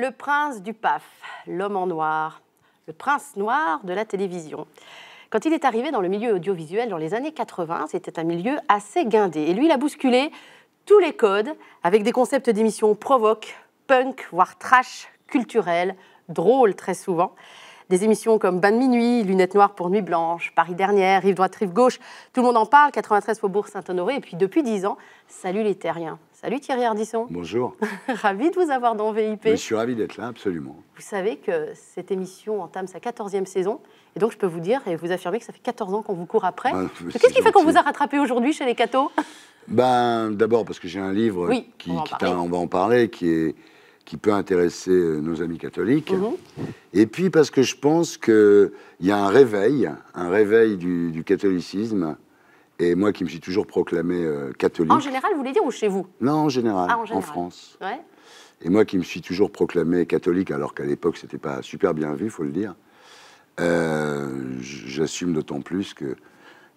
le prince du PAF, l'homme en noir, le prince noir de la télévision. Quand il est arrivé dans le milieu audiovisuel dans les années 80, c'était un milieu assez guindé. Et lui, il a bousculé tous les codes avec des concepts d'émissions provoques, punk, voire trash, culturelles, drôles très souvent. Des émissions comme Ban de minuit, Lunettes noires pour nuit blanche, Paris dernière, Rive droite, Rive gauche, tout le monde en parle, 93 Faubourg Saint-Honoré, et puis depuis 10 ans, Salut les terriens. Salut Thierry Ardisson. Bonjour. ravi de vous avoir dans VIP. je suis ravi d'être là, absolument. Vous savez que cette émission entame sa 14e saison. Et donc, je peux vous dire et vous affirmer que ça fait 14 ans qu'on vous court après. Ah, qu'est-ce qui fait qu'on vous a rattrapé aujourd'hui chez les Cathos ben, D'abord, parce que j'ai un livre qui, on, va en parler, qui, peut intéresser euh, nos amis catholiques. Mhm. Et puis, parce que je pense qu'il y a un réveil, un réveil du catholicisme et moi qui me suis toujours proclamé euh, catholique. En général, vous voulez dire ou chez vous Non, en général, ah, en général, en, France. Ouais. Et moi qui me suis toujours proclamé catholique, alors qu'à l'époque, c'était pas super bien vu, il faut le dire, euh, j'assume d'autant plus que,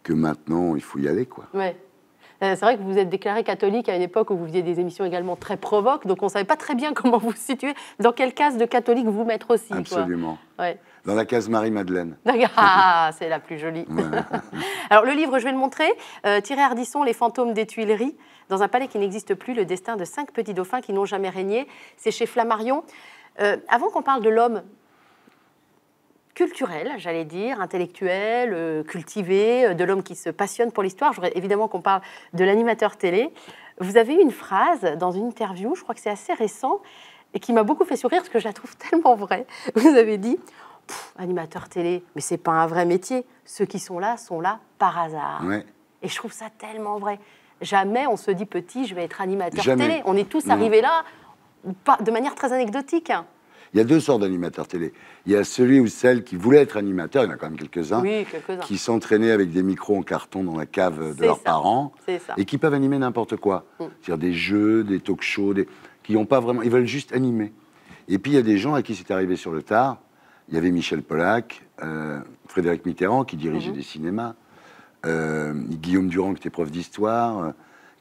que maintenant, il faut y aller, quoi. Ouais. Euh, c'est vrai que vous êtes déclaré catholique à une époque où vous faisiez des émissions également très provoques, donc on ne savait pas très bien comment vous situer, dans quelle case de catholique vous mettre aussi. Absolument. Dans la case Marie-Madeleine. Ah, c'est la plus jolie. Alors, le livre, je vais le montrer. Euh, Thierry Ardisson, Les fantômes des Tuileries. Dans un palais qui n'existe plus, le destin de cinq petits dauphins qui n'ont jamais régné. C'est chez Flammarion. Euh, avant qu'on parle de l'homme culturel, j'allais dire, intellectuel, euh, cultivé, euh, de l'homme qui se passionne pour l'histoire. Je voudrais évidemment qu'on parle de l'animateur télé. Vous avez eu une phrase dans une interview, je crois que c'est assez récent, et qui m'a beaucoup fait sourire parce que je la trouve tellement vraie. Vous avez dit animateur télé, mais c'est pas un vrai métier. Ceux qui sont là sont là par hasard. Et je trouve ça tellement vrai. Jamais on se dit petit, je vais être animateur télé. On est tous arrivés là de manière très anecdotique. Hein. Il y a deux sortes d'animateurs télé. Il y a celui ou celle qui voulait être animateur, il y en a quand même quelques-uns, qui s'entraînaient avec des micros en carton dans la cave de leurs parents et qui peuvent animer n'importe quoi. Mm. C'est-à-dire des jeux, des talk shows, qui n'ont pas vraiment. Ils veulent juste animer. Et puis il y a des gens à qui c'est arrivé sur le tard. Il y avait Michel Pollack, euh, Frédéric Mitterrand qui dirigeait mm-hmm. des cinémas, euh, Guillaume Durand qui était prof d'histoire.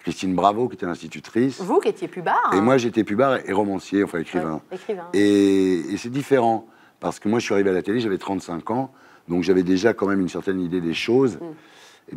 Christine Bravo, qui était institutrice. Vous, qui étiez pubard. Et hein. moi, j'étais plus pubard et romancier, enfin écrivain. écrivain. Et, c'est différent, parce que moi, je suis arrivé à la télé, j'avais 35 ans, donc j'avais déjà quand même une certaine idée des choses. Mm.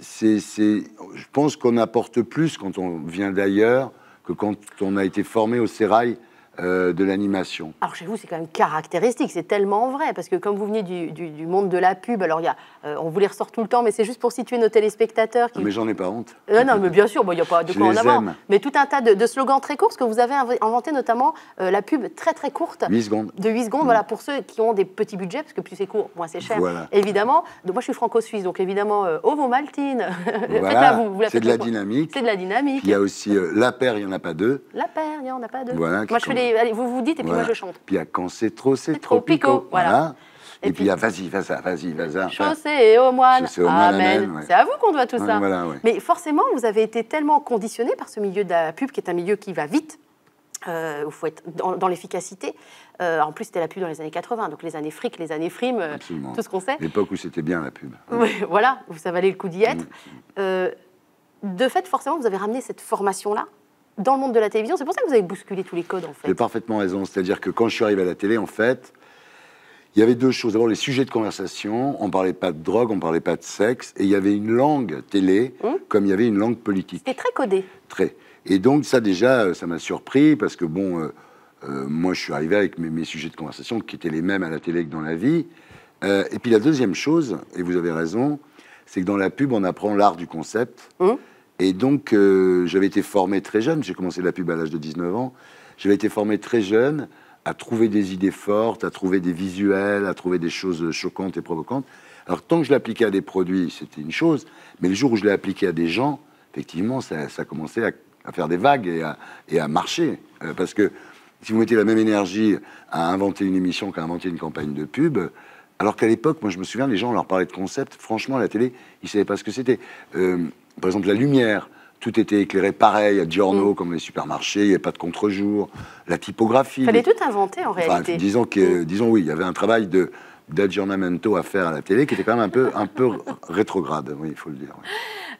C'est, je pense qu'on apporte plus quand on vient d'ailleurs que quand on a été formé au sérail euh, de l'animation. Alors chez vous, c'est quand même caractéristique, c'est tellement vrai, parce que comme vous venez du, du monde de la pub, alors il y a euh, on vous les ressort tout le temps, mais c'est juste pour situer nos téléspectateurs. Ah, mais j'en ai pas honte. Euh, non, mais bien sûr, il n'y a pas de quoi en avoir. Mais tout un tas de, slogans très courts, que vous avez inventé notamment euh, la pub très très courte. 8 secondes. De 8 secondes, voilà, mm. pour ceux qui ont des petits budgets, parce que plus c'est court, moins c'est cher. Évidemment. Donc, moi, je suis franco-suisse, donc évidemment, oh vos Voilà. c'est de la dynamique. C'est de la dynamique. Il y a aussi la paire, il n'y en a pas deux. La paire, il n'y en a pas deux. moi, je fais les... vous vous dites, et puis moi, je chante. Puis quand c'est trop, c'est trop, picot. Voilà. Et, puis, il vas-y, vas-y, vas-y, vas-y. Chaussée et au moine, Amen. C'est à vous qu'on doit tout ça. Mais forcément, vous avez été tellement conditionné par ce milieu de la pub qui est un milieu qui va vite. il euh, faut être dans, l'efficacité. Euh, en plus, c'était la pub dans les années 80, donc les années fric, les années frime, euh, tout ce qu'on sait. L'époque où c'était bien la pub. voilà, vous ça valait le coup d'y être. Mm, mm. de fait, forcément, vous avez ramené cette formation-là dans le monde de la télévision. C'est pour ça que vous avez bousculé tous les codes, en fait. Vous parfaitement raison. C'est-à-dire que quand je suis arrivé à la télé, en fait, il y avait deux choses. D'abord, les sujets de conversation. On ne parlait pas de drogue, on ne parlait pas de sexe. Et il y avait une langue télé, hum. comme il y avait une langue politique. C'était très codé. Très. Et donc, ça, déjà, euh, ça m'a surpris, parce que, bon, euh, euh, moi, je suis arrivé avec mes, sujets de conversation qui étaient les mêmes à la télé que dans la vie. et puis, la deuxième chose, et vous avez raison, c'est que dans la pub, on apprend l'art du concept. Hum. Et donc, j'avais été formé très jeune. J'ai commencé la pub à l'âge de 19 ans. J'avais été formé très jeune à trouver des idées fortes, à trouver des visuels, à trouver des choses choquantes et provocantes. Alors tant que je l'appliquais à des produits, c'était une chose, mais le jour où je l'ai appliqué à des gens, effectivement, ça, ça commençait à, faire des vagues et à, et à marcher. Euh, parce que si vous mettez la même énergie à inventer une émission qu'à inventer une campagne de pub, alors qu'à l'époque, moi je me souviens, les gens, on leur parlait de concept, franchement, à la télé, ils ne savaient pas ce que c'était. Euh, par exemple, la lumière tout était éclairé pareil, à Giorno, mm. comme les supermarchés, il n'y avait pas de contre-jour, la typographie. Il fallait tout inventer en réalité. disons, que, mm. disons oui, il y avait un travail de à faire à la télé qui était quand même un peu, un peu rétrograde, oui, il faut le dire.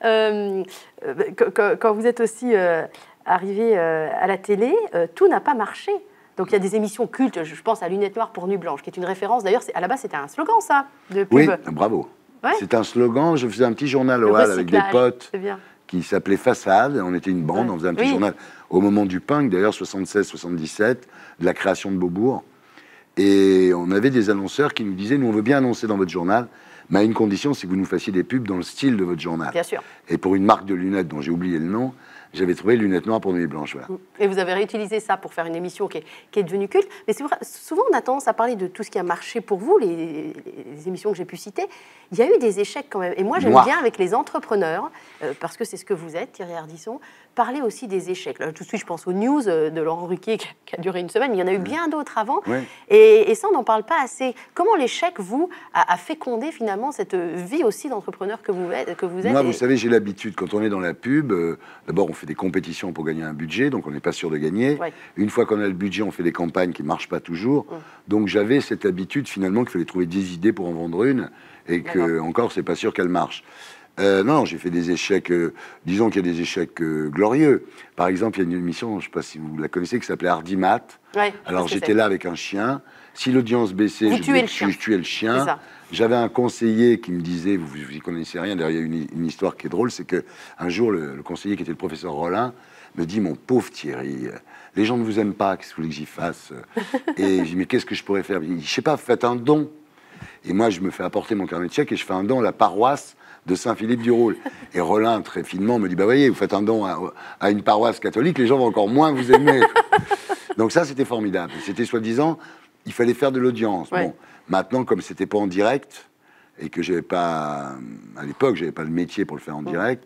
Euh, euh, bah, quand vous êtes aussi euh, arrivé à la télé, tout n'a pas marché. Donc il y a des émissions cultes, je pense à Lunettes Noires pour Nuit Blanche, qui est une référence. D'ailleurs, à la base, c'était un slogan, ça, de Oui, bravo. C'est un slogan. Je faisais un petit journal avec des potes. C'est bien qui s'appelait Façade. On était une bande, on faisait un petit journal au moment du punk, d'ailleurs, 76-77, de la création de Beaubourg. Et on avait des annonceurs qui nous disaient Nous, on veut bien annoncer dans votre journal, mais à une condition, c'est que vous nous fassiez des pubs dans le style de votre journal. Bien sûr. Et pour une marque de lunettes dont j'ai oublié le nom, j'avais trouvé lunettes noires pour nuit blanche. Et vous avez réutilisé ça pour faire une émission qui est, devenue culte. Mais souvent, on a tendance à parler de tout ce qui a marché pour vous, les, émissions que j'ai pu citer. Il y a eu des échecs quand même. Et moi, j'aime bien avec les entrepreneurs, euh, parce que c'est ce que vous êtes, Thierry Ardisson, parler aussi des échecs. tout de suite, je pense aux news euh, de Laurent Ruquier qui a duré une semaine. Il y en a eu mm. bien d'autres avant. Et, ça, on n'en parle pas assez. Comment l'échec, vous, a, fécondé finalement cette vie aussi d'entrepreneur que vous êtes, que vous Moi, vous savez, j'ai l'habitude, quand on est dans la pub, euh, d'abord, on fait des compétitions pour gagner un budget, donc on n'est pas sûr de gagner. Une fois qu'on a le budget, on fait des campagnes qui ne marchent pas toujours. Mm. Donc j'avais cette habitude finalement qu'il fallait trouver 10 idées pour en vendre une et que encore, c'est pas sûr qu'elle marche. Euh, non, j'ai fait des échecs, euh, disons qu'il y a des échecs euh, glorieux. Par exemple, il y a une émission, je ne sais pas si vous la connaissez, qui s'appelait Hardimat. Alors j'étais là avec un chien. Si l'audience baissait, je, tuais le chien. J'avais un conseiller qui me disait, vous n'y connaissez rien, derrière une, une histoire qui est drôle, c'est qu'un jour, le, conseiller qui était le professeur Rollin me dit, mon pauvre Thierry, les gens ne vous aiment pas, qu'est-ce que vous voulez que j'y fasse Et je dis, mais qu'est-ce que je pourrais faire Il dit, je sais pas, faites un don. Et moi, je me fais apporter mon carnet de chèque et je fais un don à la paroisse de Saint-Philippe-du-Roule. Et Rolin, très finement, me dit Bah voyez, vous faites un don à, une paroisse catholique, les gens vont encore moins vous aimer. Donc ça, c'était formidable. C'était soi-disant, il fallait faire de l'audience. Bon, maintenant, comme c'était pas en direct et que j'avais pas, à l'époque, j'avais pas le métier pour le faire en direct,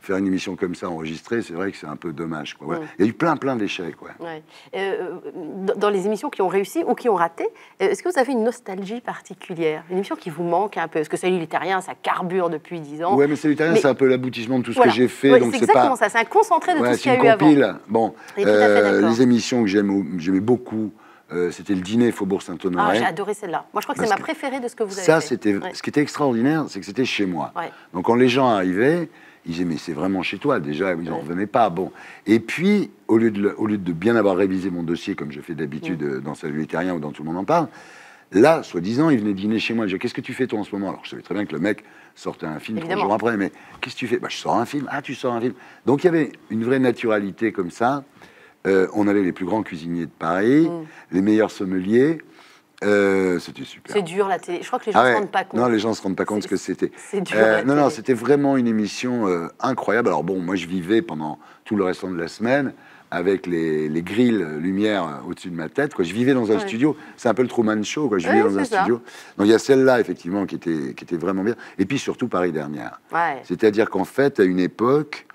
faire une émission comme ça enregistrée, c'est vrai que c'est un peu dommage. Quoi. Mm. Il y a eu plein, plein d'échecs. Euh, dans les émissions qui ont réussi ou qui ont raté, euh, est-ce que vous avez une nostalgie particulière Une émission qui vous manque un peu Parce que Salut l'Italien, ça carbure depuis 10 ans. Oui, mais Salut l'Italien, c'est un peu l'aboutissement de tout ce que j'ai fait. c'est exactement ça, c'est un concentré de tout ce qu'il y a eu avant. Bon, euh, les émissions que j'aimais beaucoup, c'était le dîner Faubourg Saint-Honoré. Ah, j'ai adoré celle-là. Moi, je crois que c'est ma préférée de ce que vous avez fait. Ça, c'était ce qui était extraordinaire, c'est que c'était chez moi. Donc, quand les gens arrivaient, ils mais c'est vraiment chez toi, déjà, ils n'en revenaient pas. Bon. Et puis, au lieu, de, au lieu de bien avoir révisé mon dossier, comme je fais d'habitude euh, dans Salut les ou dans Tout le monde en parle, là, soi-disant, il venait dîner chez moi. Je disais, qu'est-ce que tu fais toi en ce moment Alors, je savais très bien que le mec sortait un film trois jours après, mais qu'est-ce que tu fais bah, Je sors un film. Ah, tu sors un film. Donc, il y avait une vraie naturalité comme ça. Euh, on avait les plus grands cuisiniers de Paris, mm. les meilleurs sommeliers. Euh, c'était super. C'est dur la télé. Je crois que les gens ne ah se rendent pas compte. Non, les gens se rendent pas compte ce que c'était. C'est dur. Euh, non, non, c'était vraiment une émission euh, incroyable. Alors bon, moi je vivais pendant tout le restant de la semaine avec les, grilles lumière au-dessus de ma tête. Je vivais dans un studio. C'est un peu le Truman Show. Quoi. Je vivais dans un studio. Donc il y a celle-là effectivement qui était, qui était vraiment bien. Et puis surtout Paris dernière. C'est-à-dire qu'en fait, à une époque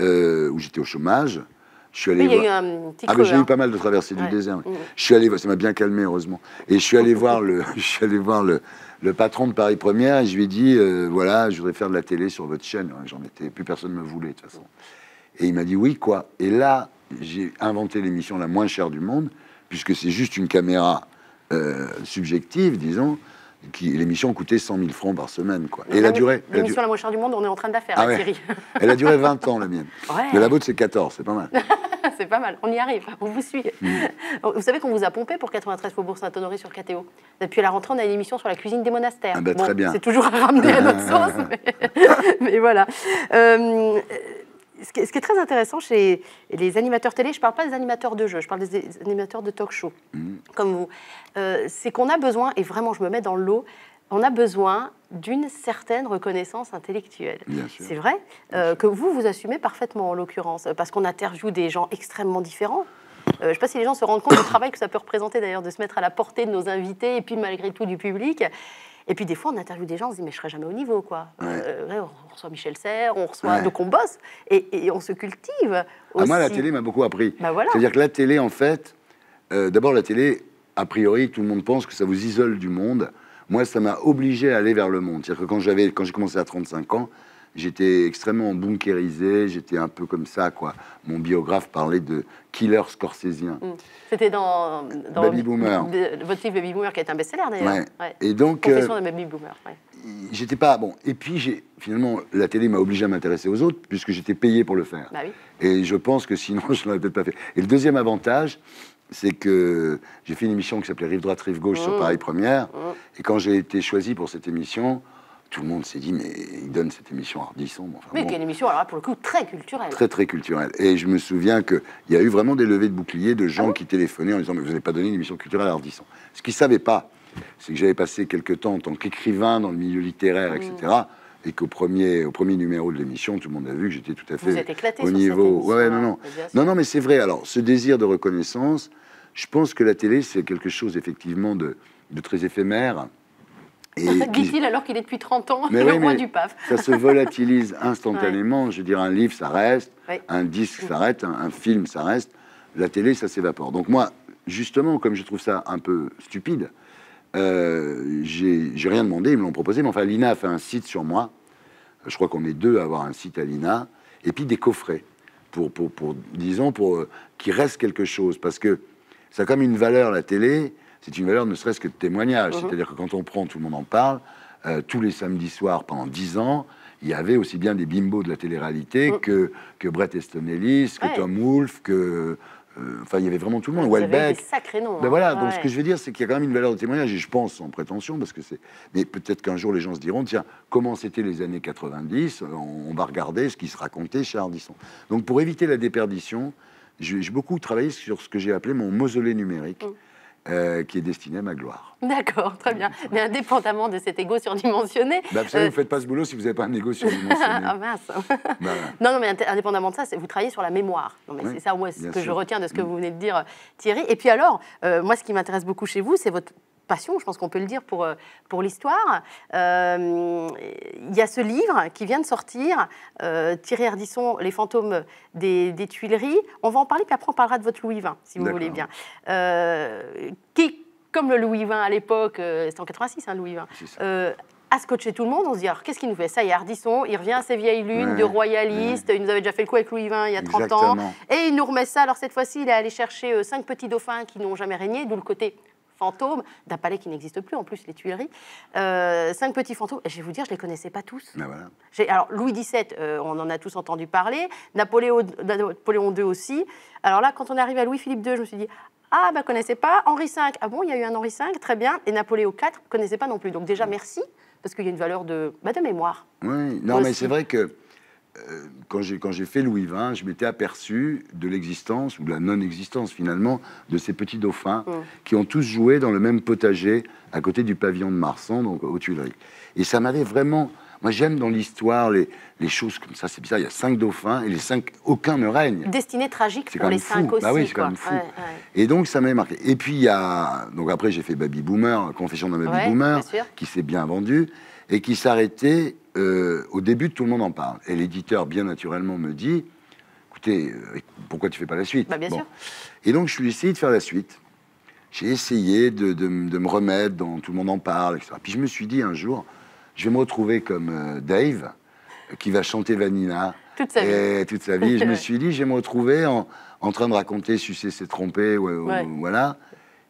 où j'étais au chômage je suis allé voir. Ah, j'ai eu pas mal de traversées du désert. Mm. Je suis allé ça m'a bien calmé, heureusement. Et je suis allé voir le, je suis allé voir le, patron de Paris Première et je lui ai dit euh, voilà, je voudrais faire de la télé sur votre chaîne. J'en étais, plus personne ne me voulait de toute façon. Et il m'a dit oui, quoi. Et là, j'ai inventé l'émission la moins chère du monde, puisque c'est juste une caméra euh, subjective, disons, l'émission coûtait 100 000 francs par semaine. Quoi. Et ah la durée L'émission la, moins chère du monde, on est en train de la ah Thierry. elle a duré 20 ans, la mienne. mais la vôtre, c'est 14, c'est pas mal. c'est pas mal, on y arrive, on vous suit. Mm. Vous savez qu'on vous a pompé pour 93 Faubourg Saint-Honoré sur KTO. Depuis la rentrée, on a une émission sur la cuisine des monastères. Ah bah, c'est toujours à ramener à notre sens mais, voilà. Euh, ce qui, est très intéressant chez les animateurs télé, je ne parle pas des animateurs de jeux, je parle des animateurs de talk show, mm. comme vous, euh, c'est qu'on a besoin, et vraiment je me mets dans l'eau, on a besoin d'une certaine reconnaissance intellectuelle. C'est vrai euh, que vous, vous assumez parfaitement en l'occurrence, parce qu'on interviewe des gens extrêmement différents. Euh, je ne sais pas si les gens se rendent compte du travail que ça peut représenter d'ailleurs de se mettre à la portée de nos invités et puis malgré tout du public. Et puis des fois, on interviewe des gens, on se dit, mais je serai jamais au niveau, quoi. Euh, euh, on reçoit Michel Serres, on reçoit... Donc on bosse et, on se cultive ah, moi, la télé m'a beaucoup appris. Bah, C'est-à-dire que la télé, en fait, euh, d'abord, la télé, a priori, tout le monde pense que ça vous isole du monde. Moi, ça m'a obligé à aller vers le monde. C'est-à-dire que quand, j'avais, quand j'ai commencé à 35 ans, j'étais extrêmement bunkérisé, j'étais un peu comme ça, quoi. Mon biographe parlait de killer scorsésien. Hmm. C'était dans, Baby Boomer. votre livre Baby Boomer, qui est un best-seller d'ailleurs. Ouais. Et donc. Euh, Confession de Baby Boomer. Ouais. J'étais pas bon. Et puis j'ai finalement la télé m'a obligé à m'intéresser aux autres puisque j'étais payé pour le faire. Bah oui. Et je pense que sinon je l'aurais peut-être pas fait. Et le deuxième avantage, c'est que j'ai fait une émission qui s'appelait Rive droite, Rive gauche sur hmm. Paris Première. Hmm. Et quand j'ai été choisi pour cette émission, tout le monde s'est dit, mais il donne cette émission ardisson. Mais qui est une émission, alors pour le coup, très culturelle. Très, très culturelle. Et je me souviens qu'il y a eu vraiment des levées de boucliers de gens ah qui téléphonaient en disant, mais vous n'avez pas donné une émission culturelle à Ardisson. Ce qu'ils ne savaient pas, c'est que j'avais passé quelques temps en tant qu'écrivain dans le milieu littéraire, etc. Mmh. Et qu'au premier, au premier numéro de l'émission, tout le monde a vu que j'étais tout à fait vous êtes éclaté au niveau. Cette ouais, non, non. Hein, non, non, mais c'est vrai. Alors, ce désir de reconnaissance, je pense que la télé, c'est quelque chose effectivement de, de très éphémère Dit-il alors qu'il est depuis 30 ans mais le du PAF. Ça se volatilise instantanément. Je veux dire, un livre, ça reste, un disque, ça reste, un, film, ça reste, la télé, ça s'évapore. Donc moi, justement, comme je trouve ça un peu stupide, euh, j'ai rien demandé, ils me l'ont proposé. Mais enfin, l'INA a fait un site sur moi. Je crois qu'on est deux à avoir un site à l'INA. Et puis des coffrets, pour, pour, pour disons, pour euh, qu'il reste quelque chose. Parce que ça a comme une valeur, la télé c'est une valeur ne serait-ce que de témoignage. Mhm. C'est-à-dire que quand on prend, tout le monde en parle, euh, tous les samedis soirs pendant 10 ans, il y avait aussi bien des bimbos de la télé-réalité mhm. que, que Brett Easton que Tom Wolfe, que... Euh, enfin, il y avait vraiment tout le monde. Il Y avait des sacrés noms. Ben voilà, hein. donc ce que je veux dire, c'est qu'il y a quand même une valeur de témoignage, et je pense sans prétention, parce que c'est. Mais peut-être qu'un jour, les gens se diront tiens, comment c'était les années 90 on, va regarder ce qui se racontait chez Ardisson. Donc, pour éviter la déperdition, j'ai beaucoup travaillé sur ce que j'ai appelé mon mausolée numérique. Mm. Euh, qui est destiné à ma gloire. D'accord, très bien. Mais indépendamment de cet ego surdimensionné. Bah, vous ne euh, faites pas ce boulot si vous n'avez pas un ego surdimensionné. ah mince bah, Non, non, mais indépendamment de ça, vous travaillez sur la mémoire. Non, c'est ça moi, ce que je retiens de ce que mm. vous venez de dire, euh, Thierry. Et puis alors, moi, ce qui m'intéresse beaucoup chez vous, c'est votre passion, je pense qu'on peut le dire, pour, euh, pour l'histoire. Euh, il y a ce livre qui vient de sortir, euh, Thierry Ardisson, Les fantômes des, Tuileries. On va en parler, puis après on parlera de votre Louis XX, si vous voulez bien. qui, comme le Louis XX à l'époque, c'était en 86, hein, Louis XX a scotché tout le monde. On se dit, alors qu'est-ce qu'il nous fait Ça y est, Ardisson, il revient à ses vieilles lunes de royaliste. Il nous avait déjà fait le coup avec Louis XX il y a 30 ans. Et il nous remet ça. Alors cette fois-ci, il est allé chercher cinq petits dauphins qui n'ont jamais régné, d'où le côté fantômes d'un palais qui n'existe plus, en plus, les Tuileries. Euh, cinq petits fantômes, je vais vous dire, je ne les connaissais pas tous. Ben alors, Louis XVII, euh, on en a tous entendu parler, Napoléon, Napoléon II aussi. Alors là, quand on arrive à Louis-Philippe II, je me suis dit, ah, ben, bah, connaissez pas. Henri V, ah bon, il y a eu un Henri V, très bien. Et Napoléon IV, connaissais pas non plus. Donc, déjà, merci, parce qu'il y a une valeur de, bah, de mémoire. Oui, non, mais c'est vrai que euh, quand j'ai fait Louis XX, je m'étais aperçu de l'existence ou de la non-existence finalement de ces petits dauphins mm. qui ont tous joué dans le même potager à côté du pavillon de Marsan, donc aux Tuileries. Et ça m'avait vraiment. Moi, j'aime dans l'histoire les, les, choses comme ça. C'est bizarre. Il y a cinq dauphins et les cinq, aucun ne règne. Destinée tragique pour les cinq bah aussi. Bah oui, c'est quand même fou. Et donc, ça m'avait marqué. Et puis, il y a. Donc, après, j'ai fait Baby Boomer, Confession d'un Baby Boomer, qui s'est bien vendu et qui s'arrêtait. Euh, au début, tout le monde en parle. Et l'éditeur, bien naturellement, me dit écoutez, euh, pourquoi tu ne fais pas la suite bah, bien sûr. Et donc, je suis essayé de faire la suite. J'ai essayé de, me remettre dans Tout le monde en parle, etc. Puis je me suis dit un jour, je vais me retrouver comme euh, Dave, qui va chanter Vanina. Toute sa vie. je me suis dit, je vais me retrouver en, train de raconter Sucer s'est trompé, voilà.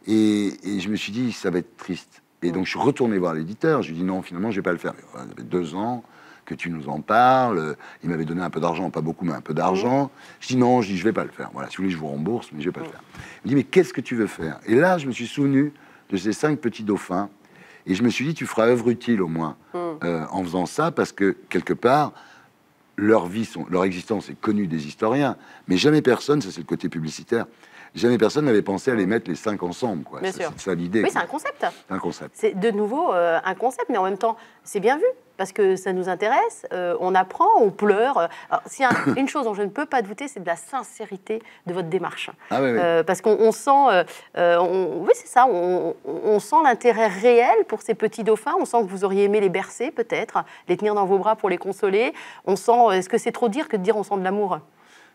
et, je me suis dit, ça va être triste. Et donc je suis retourné voir l'éditeur, je lui dis dit non, finalement, je vais pas le faire. y avait deux ans que tu nous en parles, il m'avait donné un peu d'argent, pas beaucoup, mais un peu d'argent. Je dis non, je dis je vais pas le faire. Voilà, si vous voulez, je vous rembourse, mais je vais pas le faire. Il me dit mais qu'est-ce que tu veux faire Et là, je me suis souvenu de ces cinq petits dauphins, et je me suis dit tu feras œuvre utile au moins mm. euh, en faisant ça, parce que quelque part, leur vie, sont leur existence est connue des historiens, mais jamais personne, ça c'est le côté publicitaire, jamais personne n'avait pensé à les mettre les cinq ensemble. c'est, ça l'idée. Oui, c'est un concept. C'est un concept. C'est de nouveau euh, un concept, mais en même temps, c'est bien vu parce que ça nous intéresse, euh, on apprend, on pleure. Si une chose dont je ne peux pas douter, c'est de la sincérité de votre démarche. Ah euh, parce qu'on sent, on, oui c'est ça, on, on, sent l'intérêt réel pour ces petits dauphins, on sent que vous auriez aimé les bercer peut-être, les tenir dans vos bras pour les consoler, on sent, est-ce que c'est trop dire que de dire on sent de l'amour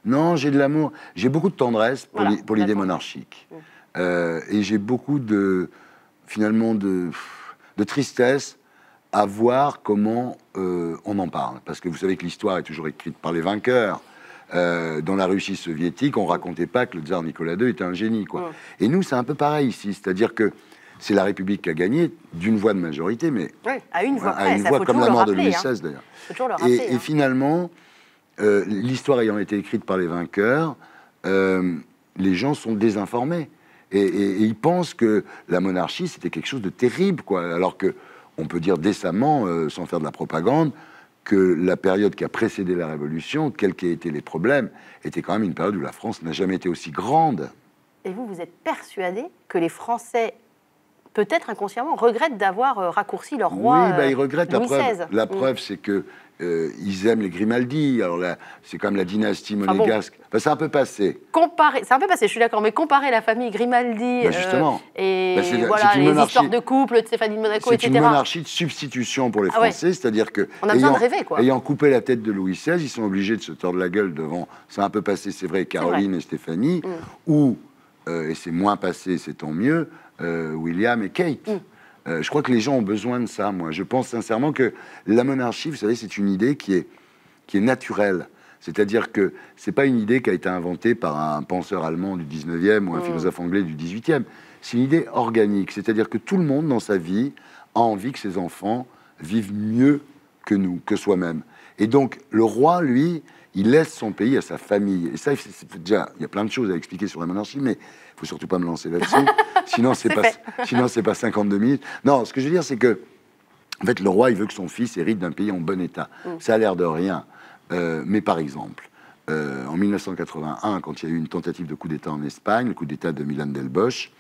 non, j'ai de l'amour. J'ai beaucoup de tendresse pour l'idée monarchique. Mm. Euh, et j'ai beaucoup de, finalement, de, de tristesse à voir comment euh, on en parle. Parce que vous savez que l'histoire est toujours écrite par les vainqueurs. Euh, dans la Russie soviétique, on racontait pas que le tsar Nicolas II était un génie. Quoi. Mm. Et nous, c'est un peu pareil ici. C'est-à-dire que c'est la République qui a gagné d'une voix de majorité, mais ouais, à une voix, comme la mort de Louis XVI hein. d'ailleurs. et, hein. finalement, euh, l'histoire ayant été écrite par les vainqueurs, euh, les gens sont désinformés. Et, ils pensent que la monarchie, c'était quelque chose de terrible, quoi. Alors que on peut dire décemment, euh, sans faire de la propagande, que la période qui a précédé la Révolution, quels qu'aient été les problèmes, était quand même une période où la France n'a jamais été aussi grande. Et vous, vous êtes persuadé que les Français, peut-être inconsciemment, regrettent d'avoir raccourci leur roi Oui, bah, ils regrettent. la preuve, mm. preuve c'est que euh, ils aiment les Grimaldi. Alors là, c'est comme la dynastie ah monégasque. Ça c'est un peu passé. Comparer, c'est un peu passé, je suis d'accord, mais comparer la famille Grimaldi bah, justement. Euh, et bah, les histoires de couple de Stéphanie de Monaco, etc. C'est une monarchie de substitution pour les ah Français, c'est-à-dire que. ayant, coupé la tête de Louis XVI, ils sont obligés de se tordre la gueule devant. C'est un peu passé, c'est vrai, Caroline et Stéphanie, mm. ou, euh, et c'est moins passé, c'est tant mieux, William et Kate. Mm. Euh, je crois que les gens ont besoin de ça, moi. Je pense sincèrement que la monarchie, vous savez, c'est une idée qui est, naturelle. C'est-à-dire que ce n'est pas une idée qui a été inventée par un penseur allemand du 19e ou un mm. philosophe anglais du 18e. C'est une idée organique. C'est-à-dire que tout le monde, dans sa vie, a envie que ses enfants vivent mieux que nous, que soi-même. Et donc, le roi, lui, il laisse son pays à sa famille. Et ça, déjà, il y a plein de choses à expliquer sur la monarchie, mais il faut surtout pas me lancer là-dessus. sinon, c'est pas, sinon, c'est pas 52 minutes. Non, ce que je veux dire, c'est que, en fait, le roi, il veut que son fils hérite d'un pays en bon état. Mm. Ça a l'air de rien. Euh, mais par exemple, euh, en 1981, quand il y a eu une tentative de coup d'État en Espagne, le coup d'État de Milan del Bosch,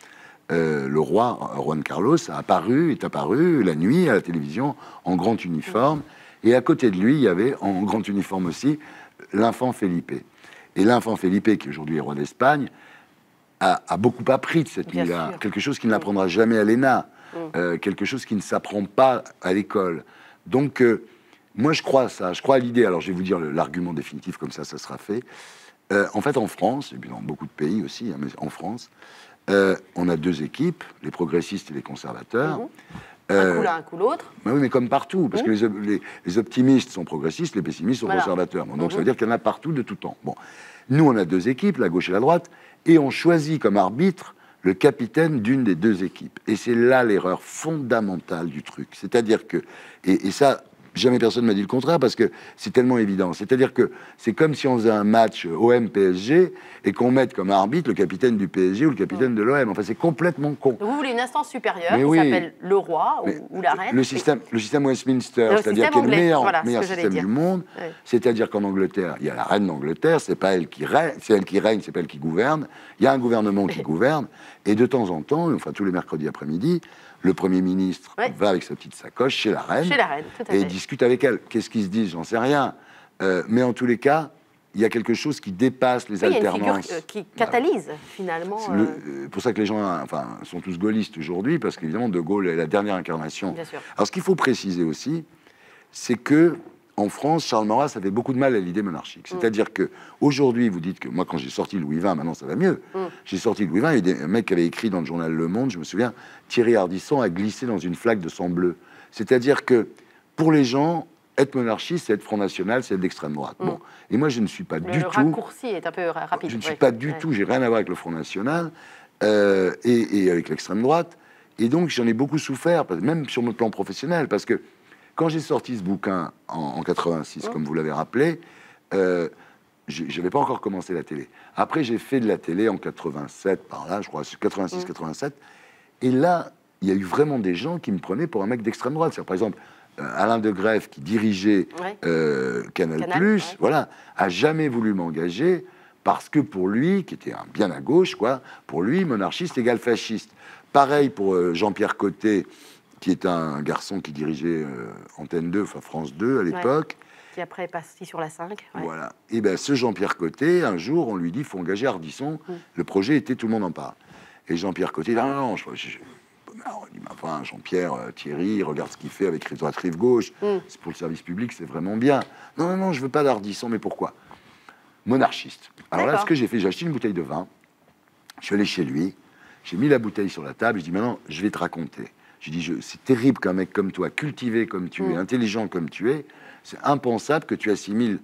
euh, le roi Juan Carlos a apparu, est apparu la nuit à la télévision en grand uniforme. Mm. Et à côté de lui, il y avait en grand uniforme aussi L'enfant Felipe. Et l'enfant Felipe, qui aujourd'hui est roi d'Espagne, a, beaucoup appris de cette nuit là Quelque chose qu'il mm. n'apprendra jamais à l'ENA, mm. euh, quelque chose qui ne s'apprend pas à l'école. Donc, euh, moi, je crois à ça, je crois à l'idée. Alors, je vais vous dire l'argument définitif, comme ça, ça sera fait. Euh, en fait, en France, et bien dans beaucoup de pays aussi, hein, mais en France, on a deux équipes, les progressistes et les conservateurs. Mm-hmm un euh, l'un, un coup l'autre. Bah oui, mais comme partout, parce que les, les, optimistes sont progressistes, les pessimistes sont conservateurs. donc ça mmh. veut dire qu'il y en a partout de tout temps. Bon, nous on a deux équipes, la gauche et la droite, et on choisit comme arbitre le capitaine d'une des deux équipes. Et c'est là l'erreur fondamentale du truc. C'est-à-dire que, et, et ça, Jamais personne ne m'a dit le contraire parce que c'est tellement évident. C'est-à-dire que c'est comme si on faisait un match OM-PSG et qu'on mette comme arbitre le capitaine du PSG ou le capitaine de l'OM. Enfin, c'est complètement con. vous voulez une instance supérieure qui s'appelle le roi ou, la reine Le système, le système Westminster, c'est-à-dire qui est le meilleur, meilleur système du monde. C'est-à-dire qu'en Angleterre, il y a la reine d'Angleterre, c'est pas elle qui règne, c'est elle qui règne, c'est pas elle qui gouverne. Il y a un gouvernement qui gouverne et de temps en temps, enfin tous les mercredis après-midi, le Premier ministre va avec sa petite sacoche chez la reine, et discute avec elle. Qu'est-ce qu'ils se disent J'en sais rien. Euh, mais en tous les cas, il y a quelque chose qui dépasse les alternances. y a une figure euh, qui catalyse bah, finalement. C'est euh, pour ça que les gens hein, enfin, sont tous gaullistes aujourd'hui, parce qu'évidemment De Gaulle est la dernière incarnation. Alors ce qu'il faut préciser aussi, c'est que en France, Charles Maurras avait beaucoup de mal à l'idée monarchique. Mm. C'est-à-dire que aujourd'hui, vous dites que moi, quand j'ai sorti Louis XX, maintenant ça va mieux. Mm. J'ai sorti Louis XX, et un mec qui avait écrit dans le journal Le Monde, je me souviens, Thierry Ardisson a glissé dans une flaque de sang bleu. C'est-à-dire que pour les gens, être monarchiste, c'est être Front National, c'est être d'extrême droite. Mm. Bon. Et moi, je ne suis pas du tout. Le raccourci est un peu rapide. Je ne suis pas du tout, j'ai rien à voir avec le Front National euh, et, et avec l'extrême droite. Et donc, j'en ai beaucoup souffert, même sur mon plan professionnel, parce que quand j'ai sorti ce bouquin en, 86, comme vous l'avez rappelé, euh, je n'avais pas encore commencé la télé. Après, j'ai fait de la télé en 87, par là, je crois, 86-87. Mm. Et là, il y a eu vraiment des gens qui me prenaient pour un mec d'extrême droite. par exemple, euh, Alain de Greffe, qui dirigeait euh, Canal, voilà, a jamais voulu m'engager parce que pour lui, qui était un bien à gauche, quoi, pour lui, monarchiste égale fasciste. Pareil pour Jean-Pierre Côté, qui est un garçon qui dirigeait euh, Antenne 2, enfin France 2 à l'époque. Qui après est passé sur la 5. Voilà. Et bien ce Jean-Pierre Côté, un jour, on lui dit faut engager Ardisson. Mm. Le projet était tout le monde en parle. Et Jean-Pierre Côté dit non, non, non, je, dit, Jean-Pierre, euh, Thierry, regarde ce qu'il fait avec la rive gauche. Mm. C'est pour le service public, c'est vraiment bien. Non, non, non, je veux pas d'Ardisson, mais pourquoi Monarchiste. Alors là, ce que j'ai fait, j'ai acheté une bouteille de vin. Je suis allé chez lui. J'ai mis la bouteille sur la table. Je dis, maintenant, je vais te raconter. Je dis, c'est terrible qu'un mec comme toi, cultivé comme tu es, mm. intelligent comme tu es, c'est impensable que tu assimiles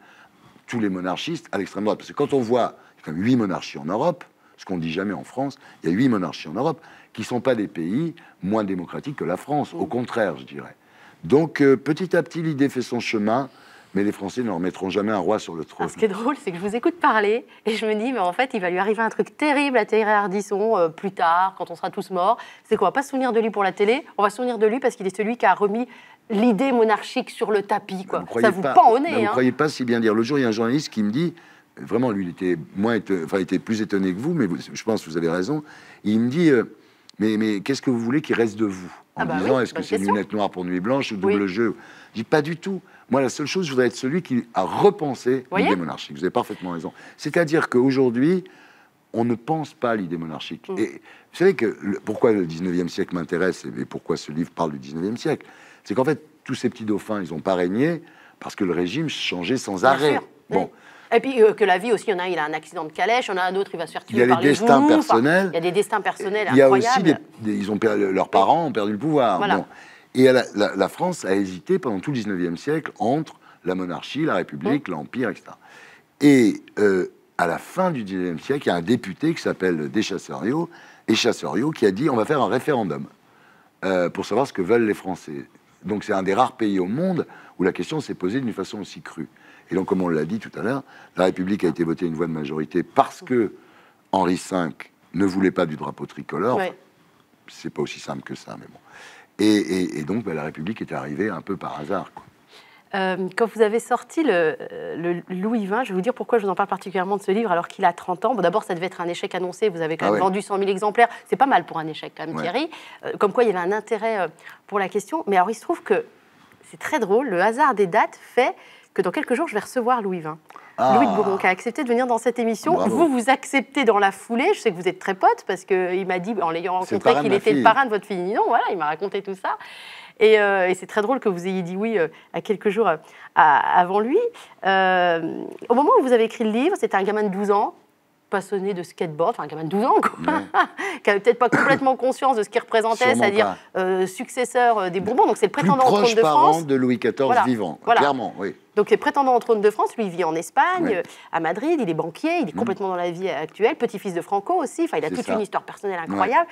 tous les monarchistes à l'extrême droite. Parce que quand on voit il y comme huit monarchies en Europe, ce qu'on ne dit jamais en France, il y a huit monarchies en Europe qui ne sont pas des pays moins démocratiques que la France, au mm. contraire, je dirais. Donc euh, petit à petit, l'idée fait son chemin mais les Français ne remettront jamais un roi sur le trône. Ah, ce qui est drôle, c'est que je vous écoute parler et je me dis, mais en fait, il va lui arriver un truc terrible à Thierry Ardisson euh, plus tard, quand on sera tous morts. C'est qu'on va pas se souvenir de lui pour la télé, on va se souvenir de lui parce qu'il est celui qui a remis l'idée monarchique sur le tapis. Quoi. ça vous pend au nez. Vous ne hein. croyez pas si bien dire. Le jour, il y a un journaliste qui me dit, vraiment, lui, il était, moins enfin, il était plus étonné que vous, mais je pense que vous avez raison. Il me dit, euh, mais, mais qu'est-ce que vous voulez qu'il reste de vous En ah bah disant, est-ce que c'est lunettes noire pour nuit blanche ou double jeu Je dis, pas du tout. Moi, la seule chose, je voudrais être celui qui a repensé l'idée monarchique. Vous avez parfaitement raison. C'est-à-dire qu'aujourd'hui, on ne pense pas à l'idée monarchique. Mm. Et vous savez que pourquoi le 19e siècle m'intéresse et pourquoi ce livre parle du 19e siècle C'est qu'en fait, tous ces petits dauphins, ils n'ont pas régné parce que le régime changeait sans arrêt. Bon. Mm. Et puis euh, que la vie aussi, il y en a un, il a un accident de calèche, on a un autre, il va se faire tuer. Il y a des destins personnels. il y a des destins personnels. Il y a aussi ils ont perdu, leurs parents ont perdu le pouvoir. Et la, France a hésité pendant tout le 19e siècle entre la monarchie, la République, l'Empire, etc. Et euh, à la fin du 19e siècle, il y a un député qui s'appelle Deschasseriau, et qui a dit on va faire un référendum euh, pour savoir ce que veulent les Français. Donc c'est un des rares pays au monde où la question s'est posée d'une façon aussi crue. Et donc, comme on l'a dit tout à l'heure, la République a été votée une voix de majorité parce que Henri V ne voulait pas du drapeau tricolore. C'est pas aussi simple que ça, mais bon. Et, donc, bah, la République est arrivée un peu par hasard. Euh, quand vous avez sorti le, euh, Louis XX, je vais vous dire pourquoi je vous en parle particulièrement de ce livre alors qu'il a 30 ans. D'abord, ça devait être un échec annoncé. Vous avez quand ah même vendu 100 000 exemplaires. C'est pas mal pour un échec, quand même, Thierry. Euh, comme quoi, il y avait un intérêt pour la question. Mais alors, il se trouve que c'est très drôle. Le hasard des dates fait que dans quelques jours, je vais recevoir Louis XX. Ah. Louis de Bouron, qui a accepté de venir dans cette émission. Vous, vous acceptez dans la foulée. Je sais que vous êtes très potes parce qu'il m'a dit, en l'ayant rencontré, qu'il était le parrain de votre fille. Non, voilà, il m'a raconté tout ça. Euh, et, c'est très drôle que vous ayez dit oui euh, à quelques jours euh, avant lui. au moment où vous avez écrit le livre, c'était un gamin de 12 ans passionné de skateboard, enfin, gamin de 12 ans, quoi, qui n'avait peut-être pas complètement conscience de ce qu'il représentait, c'est-à-dire euh, successeur euh, des Bourbons. Donc, c'est le prétendant au trône de France. de Louis XIV vivant, clairement, oui. Donc, le prétendant au trône de France, lui, il vit en Espagne, euh, à Madrid, il est banquier, il est mmh. complètement dans la vie actuelle, petit-fils de Franco aussi, il a toute une histoire personnelle incroyable.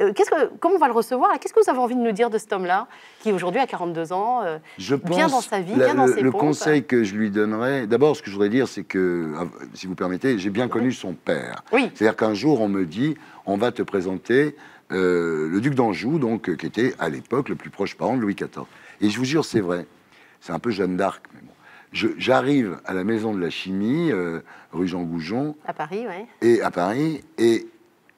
Euh, qu'est-ce que, comment on va le recevoir Qu'est-ce que vous avez envie de nous dire de cet homme-là, qui aujourd'hui a 42 ans, euh, je bien dans sa vie, dans le, Le conseil que je lui donnerais, d'abord, ce que je voudrais dire, c'est que, si vous permettez, j'ai bien connu son père. Oui. C'est-à-dire qu'un jour, on me dit, on va te présenter euh, le duc d'Anjou, donc, qui était à l'époque le plus proche parent de Louis XIV. Et je vous jure, c'est vrai. C'est un peu Jeanne d'Arc, mais bon j'arrive à la maison de la chimie, rue Jean Goujon. À Paris, oui. Et à Paris, et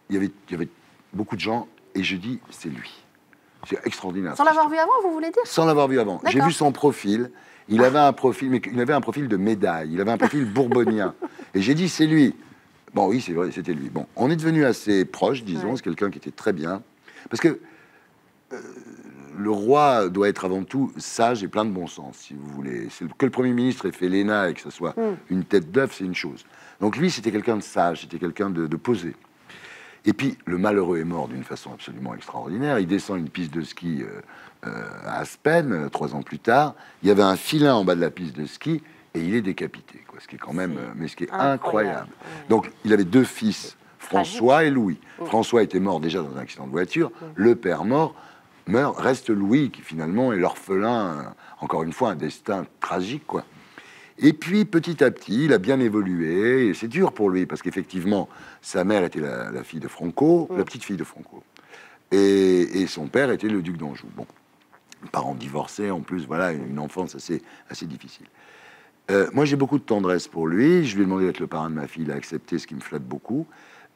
il y avait, y avait beaucoup de gens, et je dis, c'est lui. C'est extraordinaire. Sans l'avoir vu avant, vous voulez dire Sans l'avoir vu avant. J'ai vu son profil. Il avait un profil, mais il avait un profil de médaille. Il avait un profil bourbonien. Et j'ai dit, c'est lui. Bon, oui, c'est vrai, c'était lui. Bon, on est devenu assez proches, disons. C'est quelqu'un qui était très bien. Parce que euh, le roi doit être avant tout sage et plein de bon sens, si vous voulez. Que le Premier ministre ait fait l'ENA et que ce soit hmm. une tête d'œuf, c'est une chose. Donc lui, c'était quelqu'un de sage, c'était quelqu'un de posé. Et puis, le malheureux est mort d'une façon absolument extraordinaire. Il descend une piste de ski euh, euh, à Aspen, euh, trois ans plus tard. Il y avait un filin en bas de la piste de ski et il est décapité, ce qui est quand même, mais ce qui est incroyable. Donc, il avait deux fils, François et Louis. Oh. François était mort déjà dans un accident de voiture, oh. le père mort, meurt, reste Louis qui finalement est l'orphelin, encore une fois, un destin tragique, quoi. Et puis petit à petit, il a bien évolué, et c'est dur pour lui, parce qu'effectivement, sa mère était la, fille de Franco, mm. la petite fille de Franco, et, son père était le duc d'Anjou. Bon, parents divorcés, en plus, voilà, une enfance assez, assez difficile. Euh, moi, j'ai beaucoup de tendresse pour lui. Je lui ai demandé d'être le parrain de ma fille. Il a accepté, ce qui me flatte beaucoup.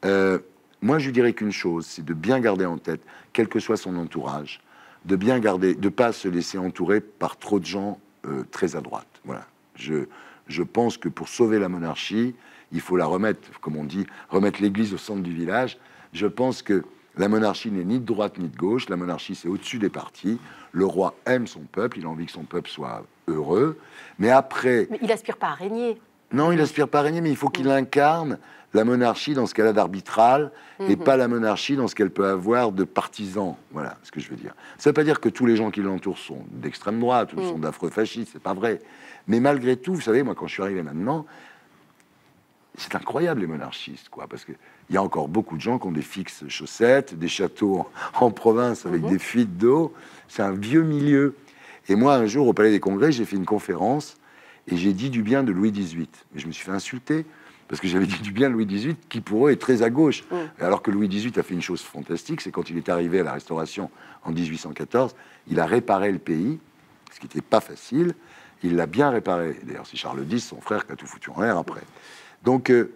Euh, moi, je lui dirais qu'une chose, c'est de bien garder en tête, quel que soit son entourage, de bien garder, de pas se laisser entourer par trop de gens euh, très à droite. Voilà. Je, pense que pour sauver la monarchie, il faut la remettre, comme on dit, remettre l'église au centre du village. Je pense que la monarchie n'est ni de droite ni de gauche. La monarchie, c'est au-dessus des partis. Le roi aime son peuple. Il a envie que son peuple soit heureux. Mais après. Mais il aspire pas à régner. Non, il aspire pas à régner, mais il faut qu'il mm. incarne la monarchie dans ce qu'elle a d'arbitral et mm-hmm. pas la monarchie dans ce qu'elle peut avoir de partisan. Voilà ce que je veux dire. Ça ne veut pas dire que tous les gens qui l'entourent sont d'extrême droite ou mm. sont d'affreux fascistes, c'est pas vrai. Mais malgré tout, vous savez, moi quand je suis arrivé maintenant, c'est incroyable les monarchistes, quoi, parce qu'il y a encore beaucoup de gens qui ont des fixes chaussettes, des châteaux en, province avec mm-hmm. des fuites d'eau. C'est un vieux milieu. Et moi, un jour, au Palais des Congrès, j'ai fait une conférence et j'ai dit du bien de Louis XVIII. Mais je me suis fait insulter parce que j'avais dit du bien de Louis XVIII, qui pour eux est très à gauche. Mm. Alors que Louis XVIII a fait une chose fantastique, c'est quand il est arrivé à la Restauration en 1814, il a réparé le pays, ce qui n'était pas facile. Il l'a bien réparé. D'ailleurs, c'est Charles X, son frère, qui a tout foutu en l'air après. Donc, euh,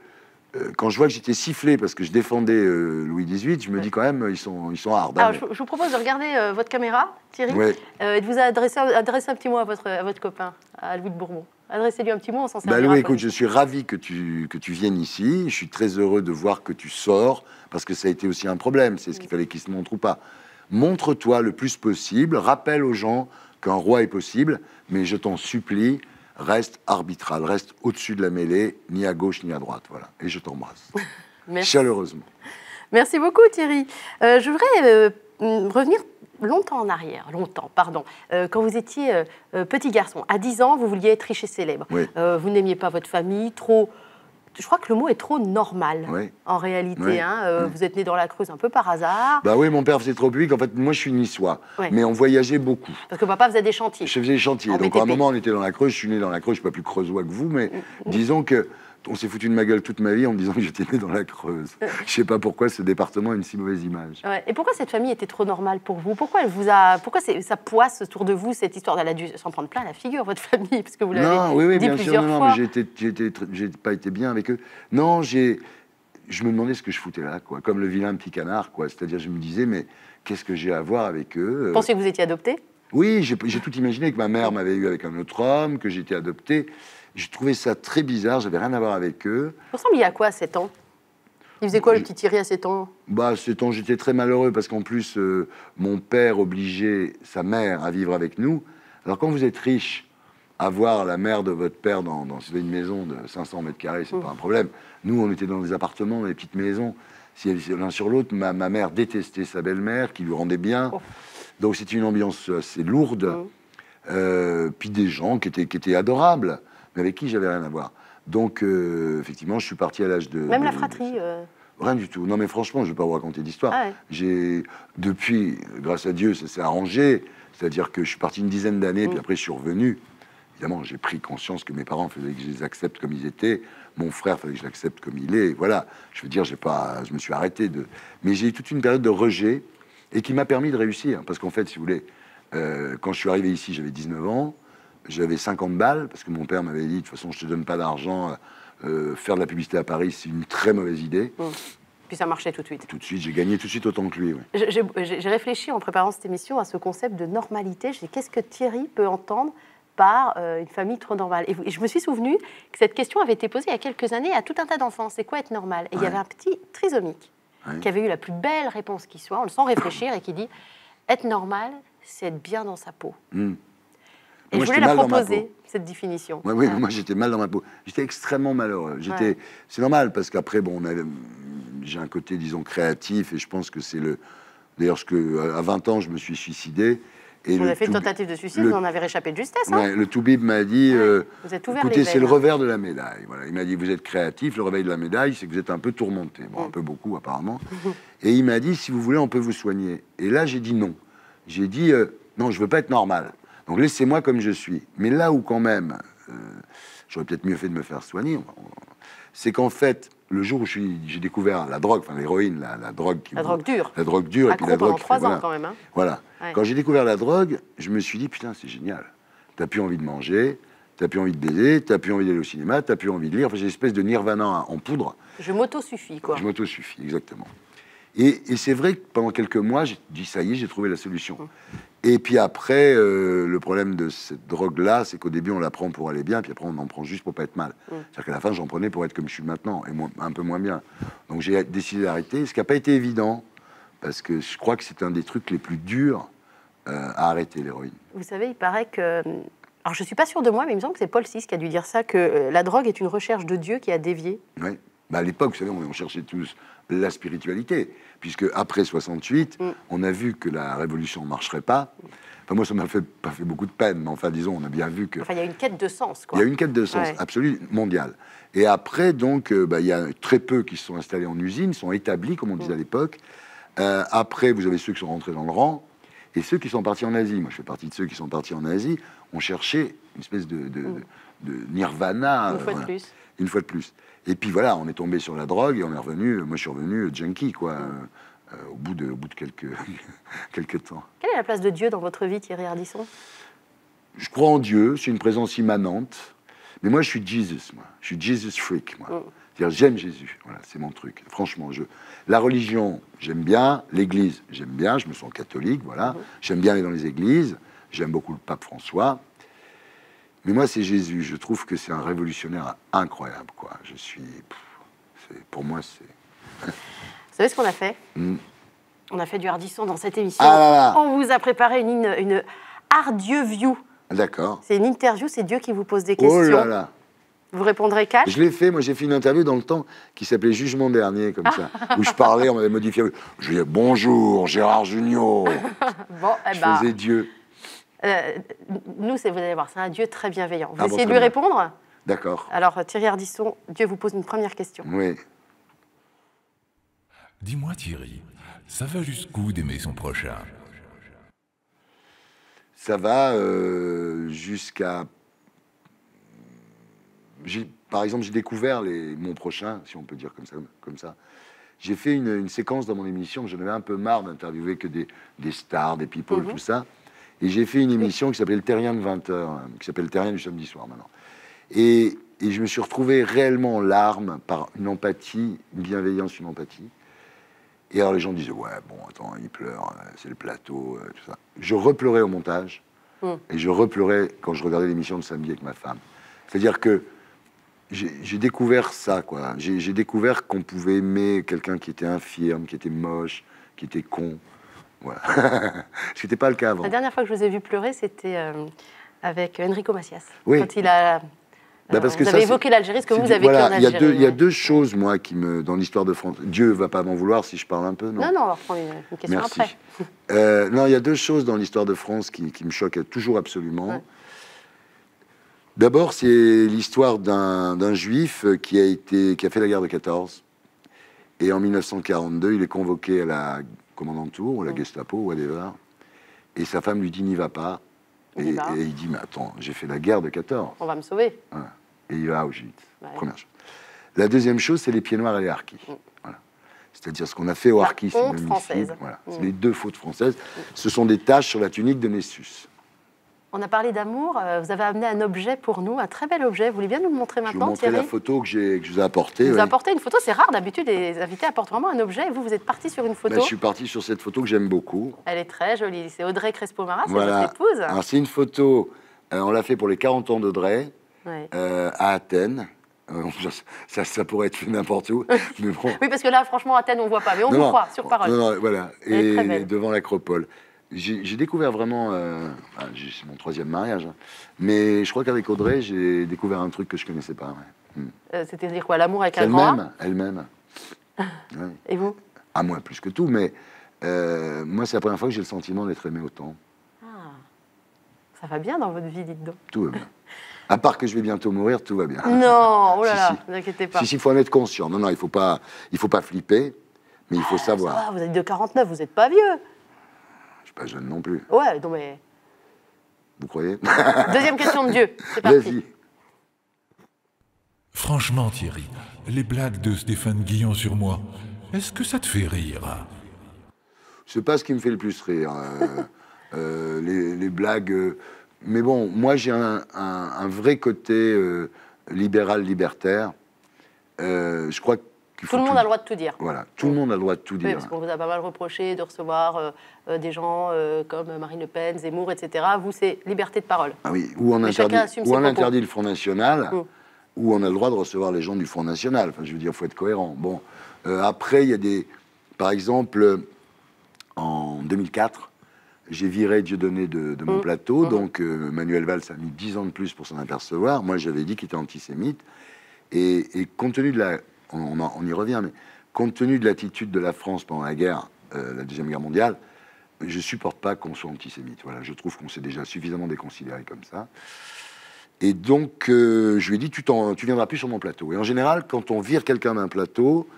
euh, quand je vois que j'étais sifflé parce que je défendais euh, Louis XVIII, je me dis quand même, ils sont, ils sont hard. Hein, Alors, je, vous propose de regarder votre caméra, Thierry, et de vous adresser, un petit mot à votre, à votre copain, à Louis de Bourbon. Adressez-lui un petit mot, on s'en bah, servira. Bah, écoute, je suis ravi que tu, que tu viennes ici. Je suis très heureux de voir que tu sors, parce que ça a été aussi un problème. C'est ce qu'il fallait qu'il se montre ou pas. Montre-toi le plus possible. Rappelle aux gens qu'un roi est possible, mais je t'en supplie, reste arbitral, reste au-dessus de la mêlée, ni à gauche ni à droite. Voilà. Et je t'embrasse. Chaleureusement. Merci beaucoup, Thierry. Euh, je voudrais euh, revenir longtemps en arrière, longtemps, pardon, euh, quand vous étiez euh, euh, petit garçon, à 10 ans, vous vouliez être riche et célèbre. vous n'aimiez pas votre famille, trop. Je crois que le mot est trop normal, en réalité. Hein. Mm. vous êtes né dans la Creuse un peu par hasard. Bah oui, mon père faisait trop public. En fait, moi, je suis niçois, mais on voyageait beaucoup. Parce que papa faisait des chantiers. Je faisais des chantiers. donc, à un moment, on était dans la Creuse. Je suis né dans la Creuse. Je ne suis pas plus creusois que vous, mais mm. disons que on s'est foutu de ma gueule toute ma vie en disant que j'étais né dans la Creuse. Euh. Je sais pas pourquoi ce département a une si mauvaise image. Et pourquoi cette famille était trop normale pour vous Pourquoi elle vous a, pourquoi ça poisse autour de vous cette histoire Elle a dû s'en prendre plein la figure votre famille parce que vous l'avez non, oui, oui, bien sûr, non, j'ai pas été bien avec eux. Non, j'ai, je me demandais ce que je foutais là, quoi, comme le vilain petit canard, quoi. C'est-à-dire, je me disais, mais qu'est-ce que j'ai à voir avec eux Vous pensez que vous étiez adopté Oui, j'ai tout imaginé que ma mère m'avait eu avec un autre homme, que j'étais adopté. J'ai trouvé ça très bizarre, j'avais rien à voir avec eux. Il y a quoi à 7 ans il faisait quoi le petit Thierry à 7 ans Bah, à 7 ans, j'étais très malheureux parce qu'en plus, euh, mon père obligeait sa mère à vivre avec nous. Alors, quand vous êtes riche, avoir la mère de votre père dans, une maison de 500 mètres carrés, c'est mmh. pas un problème. Nous, on était dans des appartements, dans des petites maisons, l'un sur l'autre. Ma, mère détestait sa belle-mère, qui lui rendait bien. Oh. Donc, c'était une ambiance assez lourde. Mmh. Euh, puis des gens qui étaient, qui étaient adorables avec qui j'avais rien à voir. Donc, euh, effectivement, je suis parti à l'âge de. Même la fratrie euh. Rien du tout. Non, mais franchement, je ne vais pas vous raconter d'histoire. Ah j'ai, depuis, grâce à Dieu, ça s'est arrangé. C'est-à-dire que je suis parti une dizaine d'années, puis mm. après, je suis revenu. Évidemment, j'ai pris conscience que mes parents faisaient que je les accepte comme ils étaient. Mon frère faisait que je l'accepte comme il est. Voilà. Je veux dire, j'ai pas, je me suis arrêté de. Mais j'ai eu toute une période de rejet et qui m'a permis de réussir. Parce qu'en fait, si vous voulez, euh, quand je suis arrivé ici, j'avais 19 ans j'avais 50 balles, parce que mon père m'avait dit, de toute façon, je te donne pas d'argent, euh, euh, faire de la publicité à Paris, c'est une très mauvaise idée. Mm. Puis ça marchait tout de suite. Tout de suite, j'ai gagné tout de suite autant que lui. J'ai réfléchi en préparant cette émission à ce concept de normalité. Je dis, qu'est-ce que Thierry peut entendre par euh, une famille trop normale. Et, je me suis souvenu que cette question avait été posée il y a quelques années à tout un tas d'enfants. C'est quoi être normal Et il y avait un petit trisomique qui avait eu la plus belle réponse qui soit, on le sent réfléchir, et qui dit, être normal, c'est être bien dans sa peau. Mm. Et je voulais la proposer, cette définition. Ouais, oui, ah. moi j'étais mal dans ma peau. J'étais extrêmement malheureux. C'est normal, parce qu'après, bon, j'ai un côté, disons, créatif, et je pense que c'est le. D'ailleurs, à 20 ans, je me suis suicidé. Et vous avez fait une tentative de suicide, vous en avez réchappé de justesse. Hein ouais, le Toubib m'a dit euh, vous êtes écoutez, c'est le revers de la médaille. Il m'a dit Vous êtes créatif, le revers de la médaille, c'est que vous êtes un peu tourmenté. Bon, un mm. peu beaucoup, apparemment. et il m'a dit Si vous voulez, on peut vous soigner. Et là, j'ai dit non. J'ai dit euh, Non, je veux pas être normal. Donc laissez-moi comme je suis. Mais là où quand même, euh, j'aurais peut-être mieux fait de me faire soigner, c'est qu'en fait, le jour où j'ai découvert la drogue, enfin l'héroïne, la, drogue qui... La drogue dure. La drogue dure. et puis la drogue, ans voilà. quand même. Hein. Voilà. Quand j'ai découvert la drogue, je me suis dit, putain, c'est génial. T'as plus envie de manger, t'as plus envie de baiser, t'as plus envie d'aller au cinéma, t'as plus envie de lire. Enfin, j'ai une espèce de nirvana en poudre. Je m'auto-suffis, quoi. Je m'auto-suffis, exactement. Et, et c'est vrai que pendant quelques mois, j'ai dit, ça y est, j'ai trouvé la solution. Hum. Et puis après, euh, le problème de cette drogue-là, c'est qu'au début, on la prend pour aller bien, puis après, on en prend juste pour pas être mal. Mm. C'est-à-dire qu'à la fin, j'en prenais pour être comme je suis maintenant, et un peu moins bien. Donc j'ai décidé d'arrêter, ce qui n'a pas été évident, parce que je crois que c'est un des trucs les plus durs euh, à arrêter l'héroïne. Vous savez, il paraît que. Hum, alors je suis pas sûr de moi, mais il me semble que c'est Paul VI qui a dû dire ça, que euh, la drogue est une recherche de Dieu qui a dévié. Oui à l'époque, vous savez, on, cherchait tous la spiritualité, puisque après 68, mm. on a vu que la révolution ne marcherait pas. moi, ça m'a fait, pas fait beaucoup de peine, mais enfin, disons, on a bien vu que. Enfin, il y a une quête de sens, quoi. Il y a une quête de sens, absolue, mondiale. Et après, donc, euh, bah, il y a très peu qui se sont installés en usine, sont établis, comme on disait mm. à l'époque. Euh, après, vous avez ceux qui sont rentrés dans le rang, et ceux qui sont partis en Asie. Moi, je fais partie de ceux qui sont partis en Asie, ont cherché une espèce mm. de, nirvana. Une fois de plus. Une fois de plus. Et puis voilà, on est tombé sur la drogue et on est revenu. Euh, moi, je suis revenu euh, junkie, quoi, euh, au, bout de, au bout de quelques, quelques temps. Quelle est la place de Dieu dans votre vie, Thierry Ardisson Je crois en Dieu, c'est une présence immanente. Mais moi, je suis Jesus, moi. Je suis Jesus freak, moi. Mm. C'est-à-dire, j'aime Jésus. Voilà, c'est mon truc. Franchement, je. La religion, j'aime bien. L'église, j'aime bien. Je me sens catholique, voilà. Mm. J'aime bien aller dans les églises. J'aime beaucoup le pape François. Mais moi, c'est Jésus. Je trouve que c'est un révolutionnaire incroyable, quoi. Je suis. pour moi, c'est. Vous savez ce qu'on a fait hmm. On a fait du hardisson dans cette émission. Ah on vous a préparé une, une View. D'accord. C'est une interview, c'est Dieu qui vous pose des questions. Oh là là vous répondrez calme Je l'ai fait, moi j'ai fait une interview dans le temps qui s'appelait Jugement dernier, comme ça, où je parlais, on m'avait modifié. Je disais bonjour Gérard Junior. bon, eh ben, je faisais Dieu. Euh, nous, vous allez voir, c'est un Dieu très bienveillant. Vous ah essayez de lui répondre D'accord. Alors, Thierry Ardisson, Dieu vous pose une première question. Oui. Dis-moi, Thierry, ça va jusqu'où d'aimer son prochain Ça va euh, jusqu'à. Par exemple, j'ai découvert les... mon prochain, si on peut dire comme ça. Comme ça. J'ai fait une, séquence dans mon émission, j'en avais un peu marre d'interviewer que des, stars, des people, mhm. tout ça. Et j'ai fait une émission qui s'appelait Le Terrien de 20h, hein, qui s'appelle Le Terrien du samedi soir maintenant. Et, je me suis retrouvé réellement en larmes par une empathie, une bienveillance, une empathie. Et alors les gens disaient Ouais, bon, attends, il pleure, euh, c'est le plateau, euh, tout ça. Je repleurais au montage hmm. et je repleurais quand je regardais l'émission de samedi avec ma femme. C'est-à-dire que j'ai découvert ça, quoi. J'ai découvert qu'on pouvait aimer quelqu'un qui était infirme, qui était moche, qui était con. Voilà. Ce n'était pas le cas avant. La dernière fois que je vous ai vu pleurer, c'était euh, avec Enrico Macias. Oui. Quand il a bah parce euh, vous avez évoqué l'Algérie, ce que vous avez vécu en Algérie. Il y, a deux choses, moi, qui me, dans l'histoire de France. Dieu va pas m'en vouloir si je parle un peu, non Non, non, on va reprendre une, question après. Euh, non, il y a deux choses dans l'histoire de France qui, me choquent toujours absolument. D'abord, c'est l'histoire d'un juif qui a, été, qui a fait la guerre de 14. Et en 1942, il est convoqué à la commandant tour, ou la mm. Gestapo, ou whatever. Et sa femme lui dit N'y va pas. Et, il dit Mais attends, j'ai fait la guerre de 14. On va me sauver. Et il va au gîte. Première chose. La deuxième chose, c'est les pieds noirs et les harkis. Mm. Voilà. C'est-à-dire ce qu'on a fait aux harkis. C'est voilà. Mm. C'est les deux fautes françaises. Ce sont des taches sur la tunique de Nessus. On a parlé d'amour. Euh, vous avez amené un objet pour nous, un très bel objet. Vous voulez bien nous le montrer maintenant, je vous montrer la photo que, que, je vous ai apportée. Vous avez apporté une photo. C'est rare d'habitude, les invités apportent vraiment un objet. Et vous, vous êtes parti sur une ben, photo. je suis parti sur cette photo que j'aime beaucoup. Elle est très jolie. C'est Audrey Crespo-Marat, c'est voilà. votre épouse. C'est une photo, euh, on l'a fait pour les 40 ans d'Audrey, euh, à Athènes. Ça, pourrait être n'importe où. oui, parce que là, franchement, Athènes, on ne voit pas, mais on vous croit, sur parole. Non, non, voilà, et devant l'acropole j'ai découvert vraiment. Euh, c'est mon troisième mariage. Hein. mais je crois qu'avec Audrey, j'ai découvert un truc que je connaissais pas. C'était hmm. euh, dire quoi L'amour avec un Elle-même. Elle-même. Et vous À ah, moi, plus que tout. Mais euh, moi, c'est la première fois que j'ai le sentiment d'être aimé autant. Ah. Ça va bien dans votre vie, dites donc. Tout va bien. À part que je vais bientôt mourir, tout va bien. Non, oh là n'inquiétez pas. Si, si, il faut en être conscient. Non, non, il ne faut, pas, il faut pas flipper, mais il faut ah, savoir. vous êtes de 49, vous n'êtes pas vieux suis pas jeune non plus. Ouais, non mais. Vous croyez Deuxième question de Dieu. C'est parti. Franchement, Thierry, les blagues de Stéphane Guillon sur moi, est-ce que ça te fait rire C'est pas ce qui me fait le plus rire. Euh, euh, les, blagues. Euh, mais bon, moi j'ai un, vrai côté libéral-libertaire. je crois que tout le monde a le droit de tout dire. Voilà, tout le monde a le droit de tout dire. parce qu'on vous a pas mal reproché de recevoir euh, euh, des gens euh, comme Marine Le Pen, Zemmour, etc. Vous, c'est liberté de parole. Ah oui, ou on, interdit, ou on interdit le Front National, mm. ou on a le droit de recevoir les gens du Front National. Enfin, je veux dire, il faut être cohérent. Bon, après, il y a des. Par exemple, en 2004, j'ai viré Dieu de, de mon mm. plateau, mm. donc Manuel Valls a mis 10 ans de plus pour s'en apercevoir. Moi, j'avais dit qu'il était antisémite. Et, et compte tenu de la on, y revient, mais compte tenu de l'attitude de la France pendant la guerre, euh, la Deuxième Guerre mondiale, je ne supporte pas qu'on soit antisémite. Voilà, je trouve qu'on s'est déjà suffisamment déconsidéré comme ça. Et donc, euh, je lui ai dit, tu, ne viendras plus sur mon plateau. Et en général, quand on vire quelqu'un d'un plateau,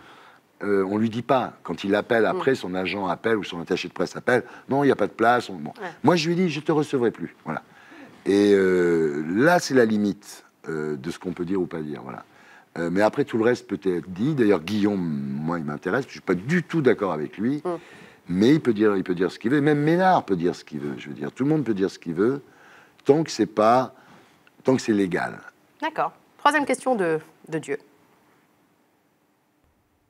on euh, on lui dit pas. Quand il appelle mm. après, son agent appelle ou son attaché de presse appelle, non, il n'y a pas de place. Moi, je lui ai dit, je te recevrai plus. Voilà. Et là, c'est la limite de ce qu'on peut dire ou pas dire. Voilà. Euh, mais après, tout le reste peut être dit. D'ailleurs, Guillaume, moi, il m'intéresse. Je suis pas du tout d'accord avec lui. Mm. Mais il peut dire, il peut dire ce qu'il veut. Même Ménard peut dire ce qu'il veut. Je veux dire, tout le monde peut dire ce qu'il veut, tant que c'est pas, tant que c'est légal. D'accord. Troisième question de, Dieu.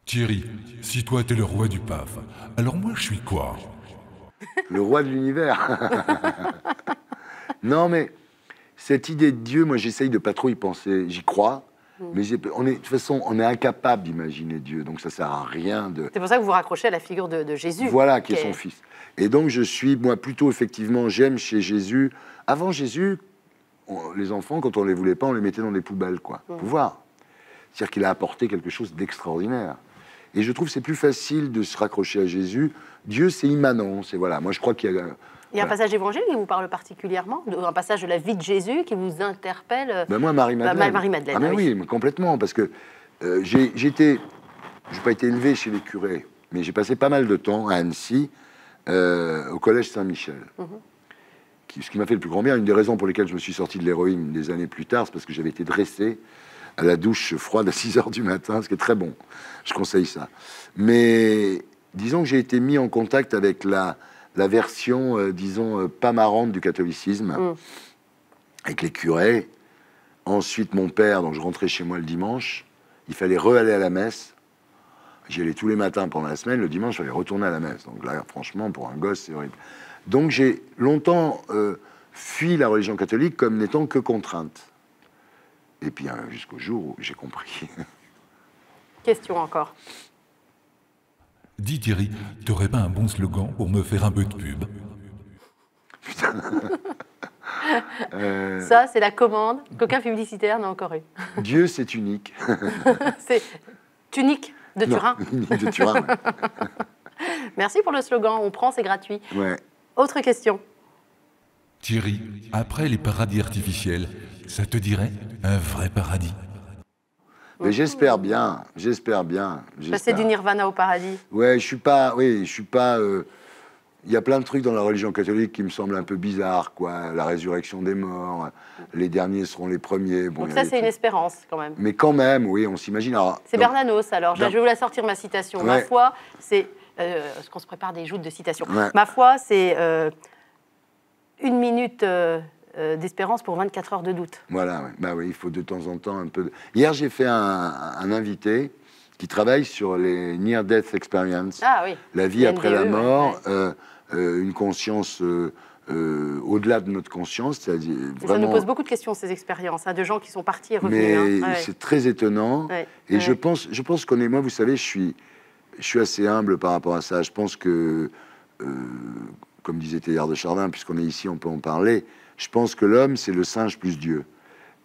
Thierry, si toi t'es le roi du PAF, alors moi je suis quoi Le roi de l'univers. non mais cette idée de Dieu, moi j'essaye de pas trop y penser. J'y crois, Mm. Mais on est, de toute façon, on est incapable d'imaginer Dieu, donc ça sert à rien de. C'est pour ça que vous vous raccrochez à la figure de, Jésus. Voilà, qui est, son fils. Et donc je suis, moi, plutôt effectivement, j'aime chez Jésus. Avant Jésus, les enfants, quand on ne les voulait pas, on les mettait dans les poubelles, quoi. Mm. Pouvoir. C'est-à-dire qu'il a apporté quelque chose d'extraordinaire. Et je trouve que c'est plus facile de se raccrocher à Jésus. Dieu, c'est immanent. C'est voilà. Moi, je crois qu'il y a il y a un passage évangélique qui vous parle particulièrement, un passage de la vie de Jésus qui vous interpelle. Ben moi, Marie-Madeleine. Bah, ah ben oui. complètement, parce que euh, j'ai été, n'ai pas été élevé chez les curés, mais j'ai passé pas mal de temps à Annecy, euh, au collège Saint-Michel. Mhm. ce qui m'a fait le plus grand bien, une des raisons pour lesquelles je me suis sorti de l'héroïne des années plus tard, c'est parce que j'avais été dressé à la douche froide à 6 heures du matin, ce qui est très bon. Je conseille ça. Mais disons que j'ai été mis en contact avec la, la version, euh, disons, euh, pas marrante du catholicisme, mm. avec les curés. Ensuite, mon père, donc je rentrais chez moi le dimanche, il fallait re-aller à la messe. J'y allais tous les matins pendant la semaine, le dimanche, il fallait retourner à la messe. Donc là, franchement, pour un gosse, c'est horrible. Donc j'ai longtemps euh, fui la religion catholique comme n'étant que contrainte. Et puis hein, jusqu'au jour où j'ai compris. Question encore. Dis Thierry, t'aurais pas un bon slogan pour me faire un peu de pub Putain euh, Ça, c'est la commande qu'aucun publicitaire n'a encore eu. Dieu, c'est unique. c'est tunique de Turin. de Turin. Merci pour le slogan. On prend, c'est gratuit. Autre question. Thierry, après les paradis artificiels, ça te dirait un vrai paradis mais j'espère bien, j'espère bien. Passer du nirvana au paradis. Ouais, je suis pas, oui, je suis pas. Euh, il y a plein de trucs dans la religion catholique qui me semblent un peu bizarres, quoi. La résurrection des morts, les derniers seront les premiers. donc ça, c'est une espérance quand même. Mais quand même, oui, on s'imagine. C'est Bernanos. Alors, je vais vous la sortir ma citation. Ma foi, c'est euh, ce qu'on se prépare des joutes de citations. Ma foi, c'est euh, une minute. Euh, euh, d'espérance pour 24 heures de doute. Voilà, bah oui, il faut de temps en temps un peu. Hier, j'ai fait un, invité qui travaille sur les near death experience, ah, oui. la vie e, après la mort, euh, euh, une conscience. au-delà de notre conscience. cest à Ça nous pose beaucoup de questions, ces expériences, hein, de gens qui sont partis et revenus. Mais hein. c'est très étonnant. Et Je, pense, je pense qu'on est, moi, vous savez, je suis, je suis assez humble par rapport à ça. Je pense que, comme disait Théard de Chardin, puisqu'on est ici, on peut en parler, je pense que l'homme, c'est le singe plus Dieu.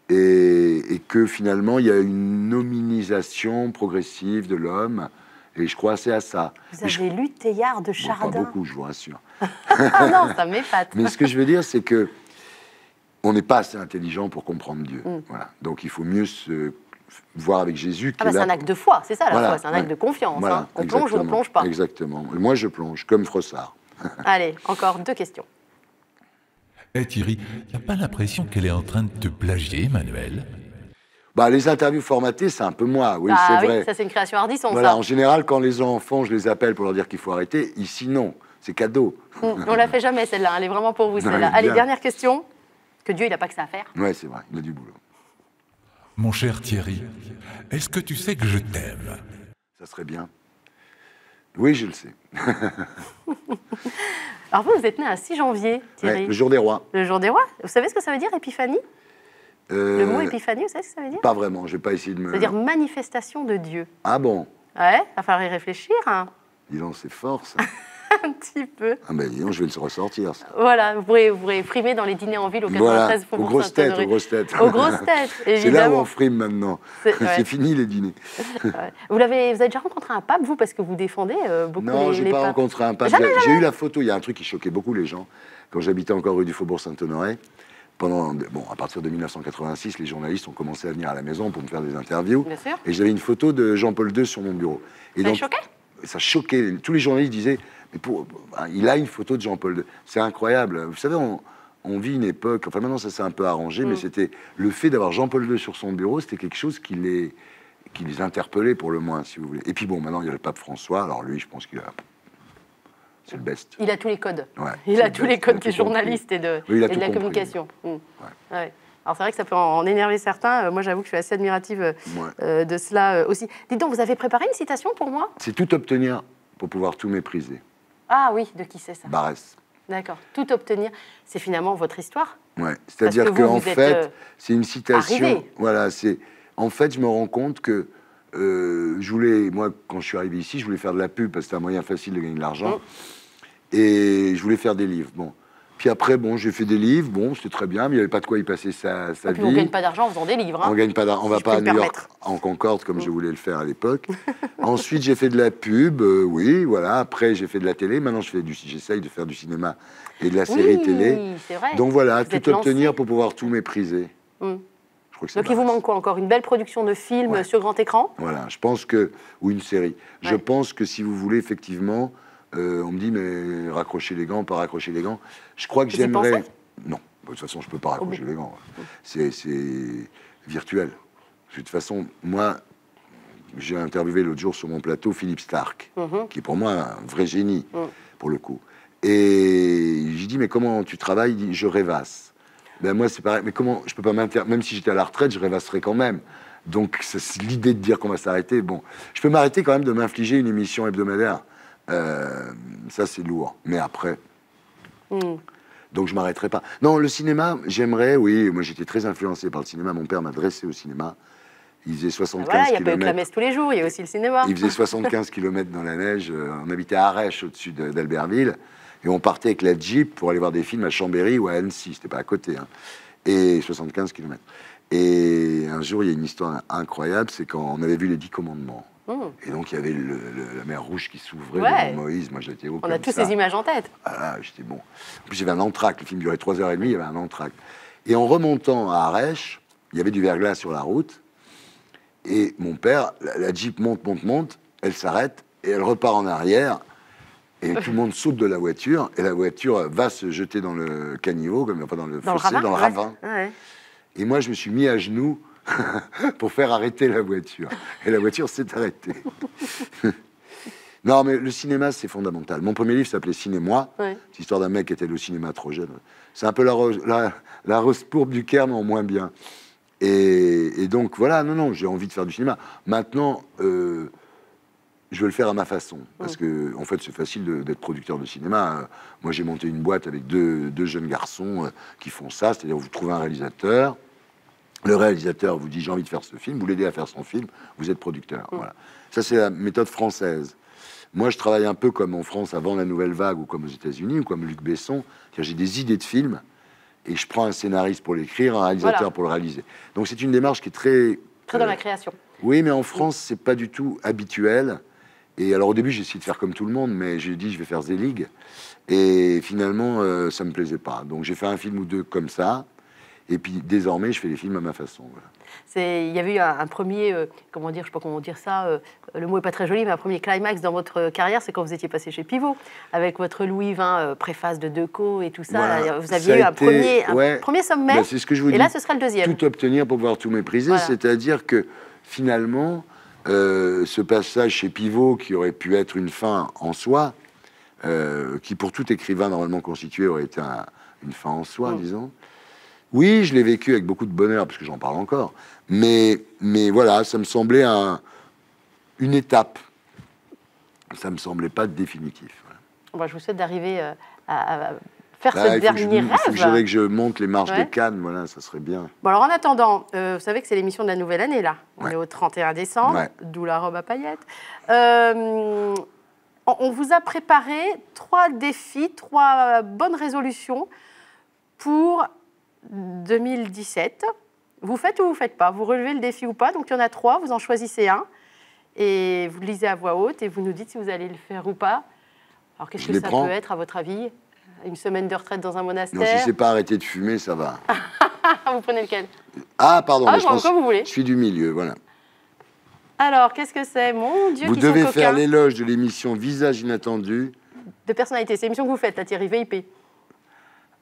Et, que finalement, il y a une nominisation progressive de l'homme. Et je crois c'est à ça. Vous avez lu Théard de Chardin Pas beaucoup, je vous rassure. ah non, ça m'épate. Mais ce que je veux dire, c'est que on n'est pas assez intelligent pour comprendre Dieu. Mm. Voilà. Donc il faut mieux se voir avec Jésus. Ah bah, c'est un acte de foi, c'est ça la foi, c'est un acte de confiance. Hein. On plonge ou on plonge pas. Exactement. Moi je plonge, comme Frossard. Allez, encore deux questions. Eh Thierry, t'as pas l'impression qu'elle est en train de te plagier, Emmanuel bah, les interviews formatées, c'est un peu moi, oui, bah c'est oui, vrai. Ça, c'est une création hardisson, voilà, En général, quand les enfants, je les appelle pour leur dire qu'il faut arrêter. Ici, non, c'est cadeau. Hum, on la fait jamais, celle-là. Elle est vraiment pour vous, celle-là. Allez, dernière question. Que Dieu, il n'a pas que ça à faire. Oui, c'est vrai, il a du boulot. Mon cher Thierry, est-ce que tu sais que je t'aime Ça serait bien. Oui, je le sais. Alors vous, vous êtes né à 6 janvier, Thierry. le jour des rois. Le jour des rois. Vous savez ce que ça veut dire, épiphanie euh, Le mot épiphanie, vous savez ce que ça veut dire Pas vraiment, je n'ai pas essayé de me... Ça veut dire manifestation de Dieu. Ah bon Ouais, il va falloir y réfléchir. Hein. en sait fort ça. un petit peu. Ah ben disons, je vais le ressortir. Voilà, vous pourrez, vous frimer dans les dîners en ville au 93 voilà, aux grosses têtes, aux grosses têtes. Aux grosses têtes, évidemment. C'est là où on frime maintenant. C'est fini les dîners. Vous, avez, vous déjà rencontré un pape, vous, parce que vous défendez euh, beaucoup non, les, Non, je n'ai pas rencontré un pape. J'ai eu la photo, il y a un truc qui choquait beaucoup les gens. Quand j'habitais encore rue du Faubourg Saint-Honoré, pendant, bon, à partir de 1986, les journalistes ont commencé à venir à la maison pour me faire des interviews. Et j'avais une photo de Jean-Paul II sur mon bureau. Et ça donc, choquait Ça choquait. Tous les journalistes disaient il a une photo de Jean-Paul II. C'est incroyable. Vous savez, on, vit une époque. Enfin, maintenant, ça s'est un peu arrangé, mais mm. c'était le fait d'avoir Jean-Paul II sur son bureau, c'était quelque chose qui les, qui les interpellait pour le moins, si vous voulez. Et puis bon, maintenant, il y a le pape François. Alors lui, je pense qu'il a. C'est le best. Il a tous les codes. il a tous les codes des journalistes et de, de la communication. Mm. Alors c'est vrai que ça peut en énerver certains. Euh, moi, j'avoue que je suis assez admirative euh, euh, de cela aussi. Dites donc, vous avez préparé une citation pour moi C'est tout obtenir pour pouvoir tout mépriser. Ah oui, de qui c'est ça Barès. D'accord. Tout obtenir, c'est finalement votre histoire. Oui, C'est-à-dire que, en fait, euh, c'est une citation. Voilà, c'est. En fait, je me rends compte que euh, je voulais, moi, quand je suis arrivé ici, je voulais faire de la pub parce que c'est un moyen facile de gagner de l'argent, mm. et je voulais faire des livres. Bon, après, bon, j'ai fait des livres, bon, c'était très bien, mais il n'y avait pas de quoi y passer sa, ah, vie. on ne gagne pas d'argent en faisant des livres. Hein, on gagne pas va pas à New York, en Concorde, comme je mm. voulais le faire à l'époque. Ensuite, j'ai fait de la pub, euh, oui, voilà. Après, j'ai fait de la télé. Maintenant, je fais du, j'essaye de faire du cinéma et de la série télé. Donc voilà, tout obtenir pour pouvoir tout mépriser. Mm. Donc il vous manque quoi encore Une belle production de film sur grand écran Voilà, je pense que. Ou une série. Je pense que si vous voulez effectivement euh, on me dit, mais raccrocher les gants, pas raccrocher les gants. Je crois que j'aimerais. Non, de toute façon, je peux pas raccrocher les gants. C'est virtuel. De toute façon, moi, j'ai interviewé l'autre jour sur mon plateau Philippe Stark, mhm. qui est pour moi un vrai génie, mhm. pour le coup. Et j'ai dit, mais comment tu travailles je rêvasse. Ben moi, c'est pareil. Mais comment Je peux pas Même si j'étais à la retraite, je rêvasserais quand même. Donc, l'idée de dire qu'on va s'arrêter, bon. Je peux m'arrêter quand même de m'infliger une émission hebdomadaire. Euh, ça, c'est lourd. Mais après. Hmm. Donc je m'arrêterai pas. Non, le cinéma, j'aimerais, oui, moi j'étais très influencé par le cinéma. Mon père m'a dressé au cinéma. Il faisait 75 ah kilomètres il y a pas la messe tous les jours, il y a aussi le cinéma. Il faisait 75 km dans la neige. Euh, on habitait à Arèche, au-dessus d'Albertville. Et on partait avec la Jeep pour aller voir des films à Chambéry ou à Annecy. C'était pas à côté. Hein. Et 75 km. Et un jour, il y a une histoire incroyable c'est quand on avait vu les 10 commandements. Oh. Et donc, il y avait la mer Rouge qui s'ouvrait Moïse. Moi, j'étais au On a tous ces images en tête. Ah, j'étais bon. En plus, il y avait un entracte. Le film durait 3h30, il y avait un entracte. Et en remontant à Arèche, il y avait du verglas sur la route. Et mon père, la, Jeep monte, monte, monte. Elle s'arrête et elle repart en arrière. Et tout le monde saute de la voiture. Et la voiture va se jeter dans le caniveau, comme, dans le fossé, ravin, dans le ravin. Et moi, je me suis mis à genoux pour faire arrêter la voiture. Et la voiture s'est arrêtée. non, mais le cinéma, c'est fondamental. Mon premier livre s'appelait Cinémoi. moi C'est l'histoire d'un mec qui était au cinéma trop jeune. C'est un peu la, rose, la, pourbe du Caire, mais en moins bien. Et, donc, voilà, non, non, j'ai envie de faire du cinéma. Maintenant, euh, je veux le faire à ma façon. Parce que, en fait, c'est facile d'être producteur de cinéma. Moi, j'ai monté une boîte avec deux, deux jeunes garçons euh, qui font ça. C'est-à-dire, vous trouvez un réalisateur, le réalisateur vous dit j'ai envie de faire ce film, vous l'aidez à faire son film, vous êtes producteur. Mm. Voilà. Ça c'est la méthode française. Moi je travaille un peu comme en France avant la nouvelle vague ou comme aux États-Unis ou comme Luc Besson, j'ai des idées de films et je prends un scénariste pour l'écrire, un réalisateur pour le réaliser. Donc c'est une démarche qui est très très dans euh, la création. Oui, mais en France c'est pas du tout habituel. Et alors au début j'ai essayé de faire comme tout le monde, mais j'ai dit je vais faire Zelig et finalement euh, ça me plaisait pas. Donc j'ai fait un film ou deux comme ça et puis désormais, je fais les films à ma façon. Il y avait eu un, premier, euh, comment dire, je ne sais pas comment dire ça, euh, le mot n'est pas très joli, mais un premier climax dans votre carrière, c'est quand vous étiez passé chez Pivot, avec votre Louis XX euh, préface de Decaux et tout ça. vous aviez eu un, premier, premier sommet. Bah, c'est ce que je vous et là, ce sera le deuxième. Tout obtenir pour pouvoir tout mépriser, c'est-à-dire que finalement, ce passage chez Pivot qui aurait pu être une fin en soi, qui pour tout écrivain normalement constitué aurait été une fin en soi, mm. disons oui, je l'ai vécu avec beaucoup de bonheur, parce que j'en parle encore. Mais, mais voilà, ça me semblait un, une étape. Ça me semblait pas définitif. Voilà. Bah, je vous souhaite d'arriver euh, à, faire bah, ce dernier rêve. Il faut que je monte les marches des de Cannes, voilà, ça serait bien. Bon, alors en attendant, euh, vous savez que c'est l'émission de la nouvelle année, là. On est au 31 décembre, d'où la robe à paillettes. Euh, on vous a préparé trois défis, trois bonnes résolutions pour 2017. Vous faites ou vous faites pas Vous relevez le défi ou pas Donc il y en a trois, vous en choisissez un et vous lisez à voix haute et vous nous dites si vous allez le faire ou pas. Alors qu'est-ce que ça peut être à votre avis Une semaine de retraite dans un monastère Non, si c'est pas arrêter de fumer, ça va. vous prenez lequel Ah pardon, ah, je, pense, vous voulez. je suis du milieu, voilà. Alors qu'est-ce que c'est Mon Dieu, vous devez faire l'éloge de l'émission Visage inattendu. De personnalité, c'est l'émission que vous faites la Thierry VIP.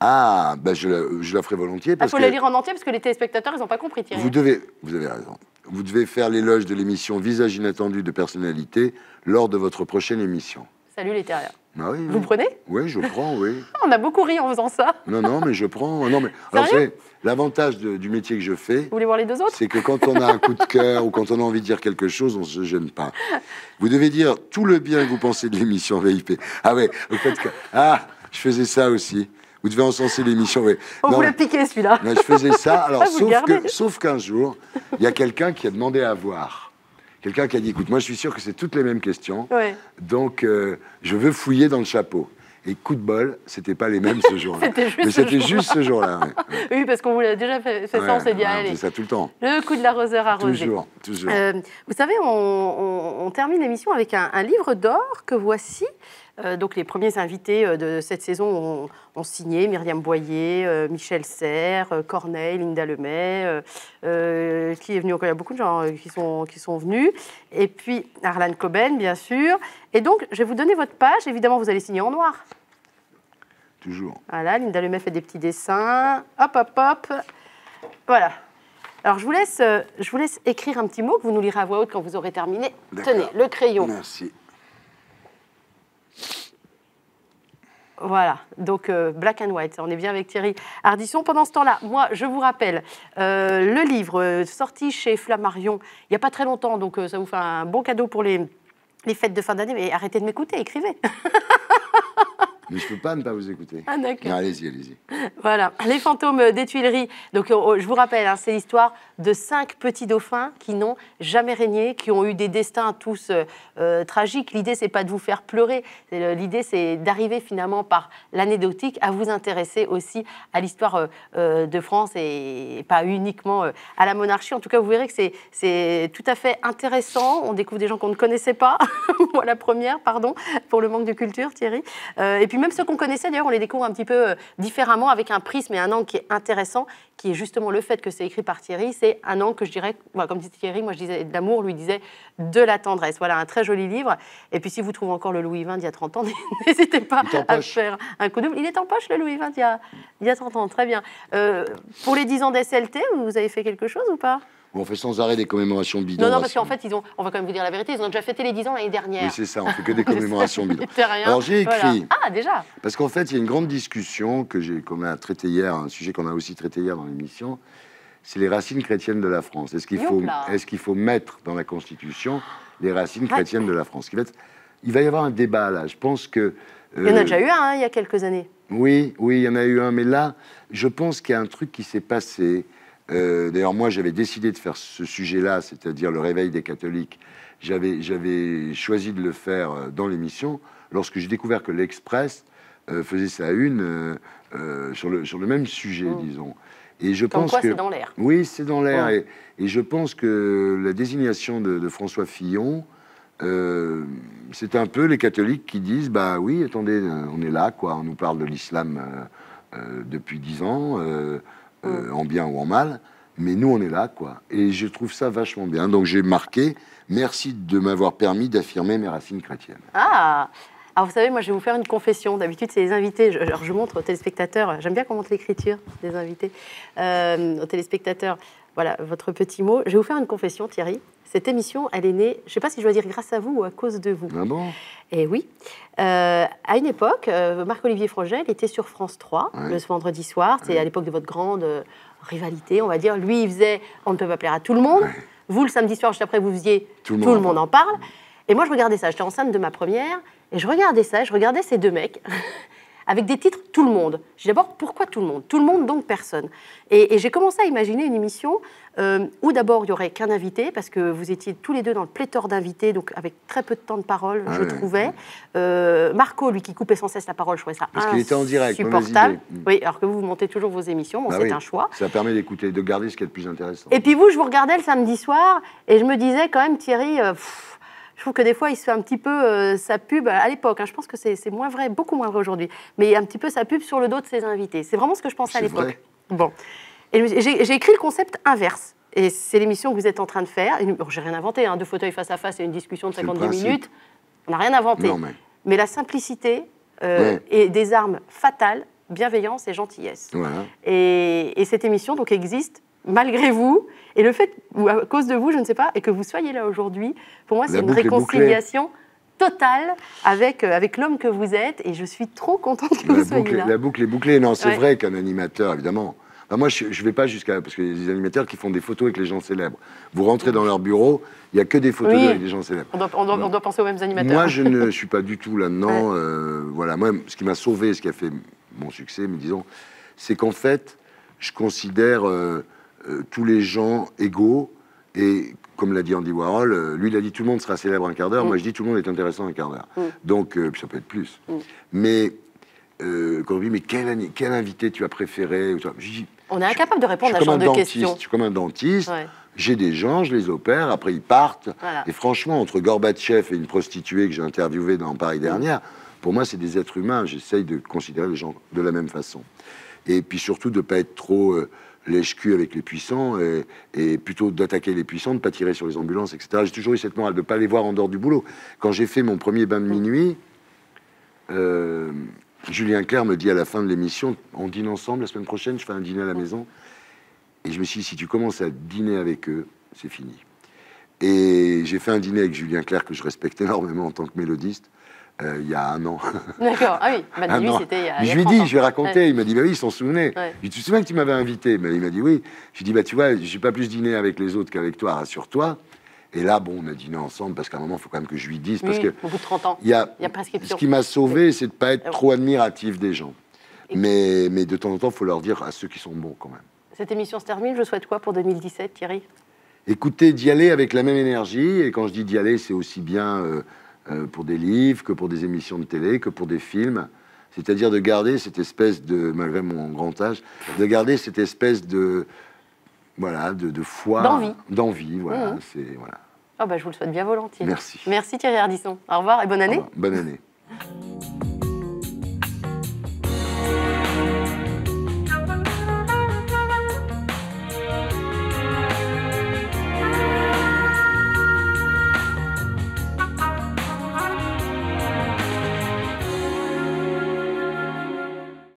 Ah, ben je, la, ferai volontiers. Il ah, faut la lire en entier parce que les téléspectateurs, ils n'ont pas compris, Vous, devez, vous avez raison. Vous devez faire l'éloge de l'émission Visage inattendu de personnalité lors de votre prochaine émission. Salut les terriens. Ah vous prenez Oui, je prends, oui. On a beaucoup ri en faisant ça. Non, non, mais je prends. Non, mais alors l'avantage du métier que je fais. Vous voulez voir les deux autres C'est que quand on a un coup de cœur ou quand on a envie de dire quelque chose, on ne se gêne pas. Vous devez dire tout le bien que vous pensez de l'émission VIP. Ah oui, fait ah, je faisais ça aussi. Vous devez encenser l'émission. On voulait piquer celui-là. je faisais ça. Alors, ah, sauf, qu'un jour, il y a quelqu'un qui a demandé à voir. Quelqu'un qui a dit écoute, moi je suis sûr que c'est toutes les mêmes questions. Donc, euh, je veux fouiller dans le chapeau. Et coup de bol, c'était pas les mêmes ce jour-là. Mais c'était juste ce jour-là. oui, parce qu'on vous l'a déjà fait, ça, on s'est dit, C'est ça tout le temps. Le coup de l'arroseur arrosé. Toujours, toujours. Euh, vous savez, on, termine l'émission avec un, un livre d'or que voici. Euh, donc les premiers invités euh, de cette saison ont, signé Myriam Boyer, euh, Michel Serre, Corneille, Linda Lemay, qui est venu encore, il y a beaucoup de gens qui sont, qui sont venus. Et puis Arlan Coben, bien sûr. Et donc, je vais vous donner votre page. Évidemment, vous allez signer en noir. Toujours. Voilà, Linda Lemay fait des petits dessins. Hop, hop, hop. Voilà. Alors, je vous, laisse, je vous laisse écrire un petit mot que vous nous lirez à voix haute quand vous aurez terminé. Tenez, le crayon. Merci. Voilà, donc euh, Black and White, on est bien avec Thierry Ardisson. Pendant ce temps-là, moi, je vous rappelle, euh, le livre euh, sorti chez Flammarion, il n'y a pas très longtemps, donc ça vous fait un bon cadeau pour les, les fêtes de fin d'année, mais arrêtez de m'écouter, écrivez je ne peux pas ne pas vous écouter. Ah, d'accord. Allez-y, allez-y. Voilà, les fantômes euh, des Tuileries. Donc, je vous rappelle, hein, c'est l'histoire de cinq petits dauphins qui n'ont jamais régné, qui ont eu des destins tous euh, euh, tragiques. L'idée, c'est pas de vous faire pleurer. L'idée, c'est d'arriver finalement par l'anecdotique à vous intéresser aussi à l'histoire de France et pas uniquement à la monarchie. En tout cas, vous verrez que c'est tout à fait intéressant. On découvre des gens qu'on ne connaissait pas. Moi, la première, pardon, pour le manque de culture, Thierry. et puis, même ceux qu'on connaissait d'ailleurs, on les découvre un petit peu euh, différemment avec un prisme et un angle qui est intéressant, qui est justement le fait que c'est écrit par Thierry. C'est un angle que je dirais, bah, comme disait Thierry, moi je disais de l'amour, lui disait de la tendresse. Voilà un très joli livre. Et puis si vous trouvez encore le Louis XX d'il y a 30 ans, n'hésitez pas à faire un coup double. Il est en poche le Louis XX d'il y a, 30 ans, très bien. Euh, pour les 10 ans d'SLT, vous avez fait quelque chose ou pas on fait sans arrêt des commémorations bidons. Non, non, parce qu'en fait, on va quand même vous dire la vérité, ils ont déjà fêté les 10 ans l'année dernière. Oui, c'est ça, on fait que des commémorations bidons. Alors j'ai écrit. Ah, déjà Parce qu'en fait, il y a une grande discussion que j'ai, qu'on a traité hier, un sujet qu'on a aussi traité hier dans l'émission, c'est les racines chrétiennes de la France. Est-ce qu'il faut, est qu'il faut mettre dans la Constitution les racines ah. chrétiennes de la France Il va y avoir un débat là. Je pense que. il y en a euh, déjà eu un hein, il y a quelques années. Oui, oui, il y en a eu un. Mais là, je pense qu'il y a un truc qui s'est passé euh, d'ailleurs, moi, j'avais décidé de faire ce sujet-là, c'est-à-dire le réveil des catholiques. J'avais choisi de le faire euh, dans l'émission lorsque j'ai découvert que l'Express euh, faisait sa une sur, le, sur le même sujet, oh. disons. Et je pense que... dans l'air. Oui, c'est dans l'air. Et, je pense que la désignation de, François Fillon, c'est un peu les catholiques qui disent, bah oui, attendez, on est là, quoi. On nous parle de l'islam depuis dix ans. Euh, hum. en bien ou en mal. Mais nous, on est là, quoi. Et je trouve ça vachement bien. Donc j'ai marqué, merci de m'avoir permis d'affirmer mes racines chrétiennes. Ah vous savez, moi je vais vous faire une confession. D'habitude, c'est les invités. Je, je montre aux téléspectateurs. J'aime bien qu'on l'écriture des invités euh, aux téléspectateurs. Voilà, votre petit mot. Je vais vous faire une confession, Thierry. Cette émission, elle est née, je ne sais pas si je dois dire grâce à vous ou à cause de vous. Ah bon Eh oui. Euh, à une époque, euh, Marc-Olivier Frangel était sur France 3 le vendredi soir. C'est à l'époque de votre grande euh, rivalité, on va dire. Lui, il faisait On ne peut pas plaire à tout le monde. Vous, le samedi soir, juste après, vous faisiez Tout le monde, tout le monde en parle. Et moi, je regardais ça. J'étais enceinte de ma première. Et je regardais ça. Je regardais ces deux mecs avec des titres tout le monde. J'ai d'abord pourquoi tout le monde Tout le monde donc personne. Et, j'ai commencé à imaginer une émission euh, où d'abord il y aurait qu'un invité parce que vous étiez tous les deux dans le pléthore d'invités, donc avec très peu de temps de parole, ah je trouvais. Euh, Marco, lui qui coupait sans cesse la parole, je trouvais ça parce qu'il était en direct, supportable. Oui, alors que vous, vous montez toujours vos émissions, bon, bah c'est un choix. Ça permet d'écouter, de garder ce qui est le plus intéressant. Et puis vous, je vous regardais le samedi soir et je me disais quand même Thierry. Euh, je trouve que des fois, il se fait un petit peu euh, sa pub à l'époque. Hein. je pense que c'est moins vrai, beaucoup moins vrai aujourd'hui. Mais un petit peu sa pub sur le dos de ses invités. C'est vraiment ce que je pensais à l'époque. Bon. j'ai écrit le concept inverse. Et c'est l'émission que vous êtes en train de faire. j'ai rien inventé, hein. deux fauteuils face à face et une discussion de 52 minutes. On n'a rien inventé. mais... la simplicité euh, et des armes fatales bienveillance et gentillesse. Et, et, cette émission donc existe malgré vous. Et le fait, ou à cause de vous, je ne sais pas, et que vous soyez là aujourd'hui, pour moi, c'est une réconciliation totale avec, euh, avec l'homme que vous êtes. Et je suis trop contente que la vous soyez là. La boucle est bouclée. Non, c'est vrai qu'un animateur, évidemment. moi, je ne vais pas jusqu'à. Parce qu'il y a des animateurs qui font des photos avec les gens célèbres. Vous rentrez dans leur bureau, il n'y a que des photos avec des gens célèbres. On doit, penser aux mêmes animateurs. Moi, je ne suis pas du tout là non euh, voilà, moi, ce qui m'a sauvé, ce qui a fait mon succès, mais disons, c'est qu'en fait, je considère. Euh, euh, tous les gens égaux et comme l'a dit Andy Warhol, euh, lui il a dit tout le monde sera célèbre un quart d'heure, moi mm. je dis tout le monde est intéressant un quart d'heure. Mm. Donc euh, puis ça peut être plus. Mm. Mais quand on dit mais quel, quel, invité tu as préféré On est incapable de répondre à ce genre de questions. Je suis comme un dentiste. J'ai des gens, je les opère, après ils partent. Et franchement, entre Gorbatchev et une prostituée que j'ai interviewée dans Paris dernière, pour moi c'est des êtres humains. J'essaye de considérer les gens de la même façon. Et puis surtout de ne pas être trop lèche-cul avec les puissants et, plutôt d'attaquer les puissants, de ne pas tirer sur les ambulances, etc. J'ai toujours eu cette morale de ne pas les voir en dehors du boulot. Quand j'ai fait mon premier bain de minuit, euh, Julien Clerc me dit à la fin de l'émission on dîne ensemble la semaine prochaine, je fais un dîner à la maison. Et je me suis dit si tu commences à dîner avec eux, c'est fini. Et j'ai fait un dîner avec Julien Clerc que je respecte énormément en tant que mélodiste. Euh, il y a un an. D'accord, ah oui, c'était je lui ai je lui ai il m'a dit, bah oui, ils s'en souvenait. Je lui ai tu te souviens que tu m'avais invité mais Il m'a dit oui. Je lui ai bah tu vois, je suis pas plus dîné avec les autres qu'avec toi, rassure-toi. Et là, bon, on a dîné ensemble parce qu'à un moment, il faut quand même que je lui dise. Parce que au bout de 30 ans, il y a, y a Ce qui m'a sauvé, c'est de ne pas être ah trop admiratif des gens. mais, mais de temps en temps, il faut leur dire à ceux qui sont bons quand même. Cette émission se termine. Je souhaite quoi pour 2017, Thierry Écoutez, d'y aller avec la même énergie. Et quand je dis d'y aller, c'est aussi bien. Euh, euh, pour des livres, que pour des émissions de télé, que pour des films. C'est-à-dire de garder cette espèce de, malgré mon grand âge, de garder cette espèce de, voilà, de, de foi, d'envie, d'envie, voilà, mmh. c'est voilà. Ah bah je vous le souhaite bien volontiers. Merci. Merci Thierry Ardisson. Au revoir et bonne année. Bonne année.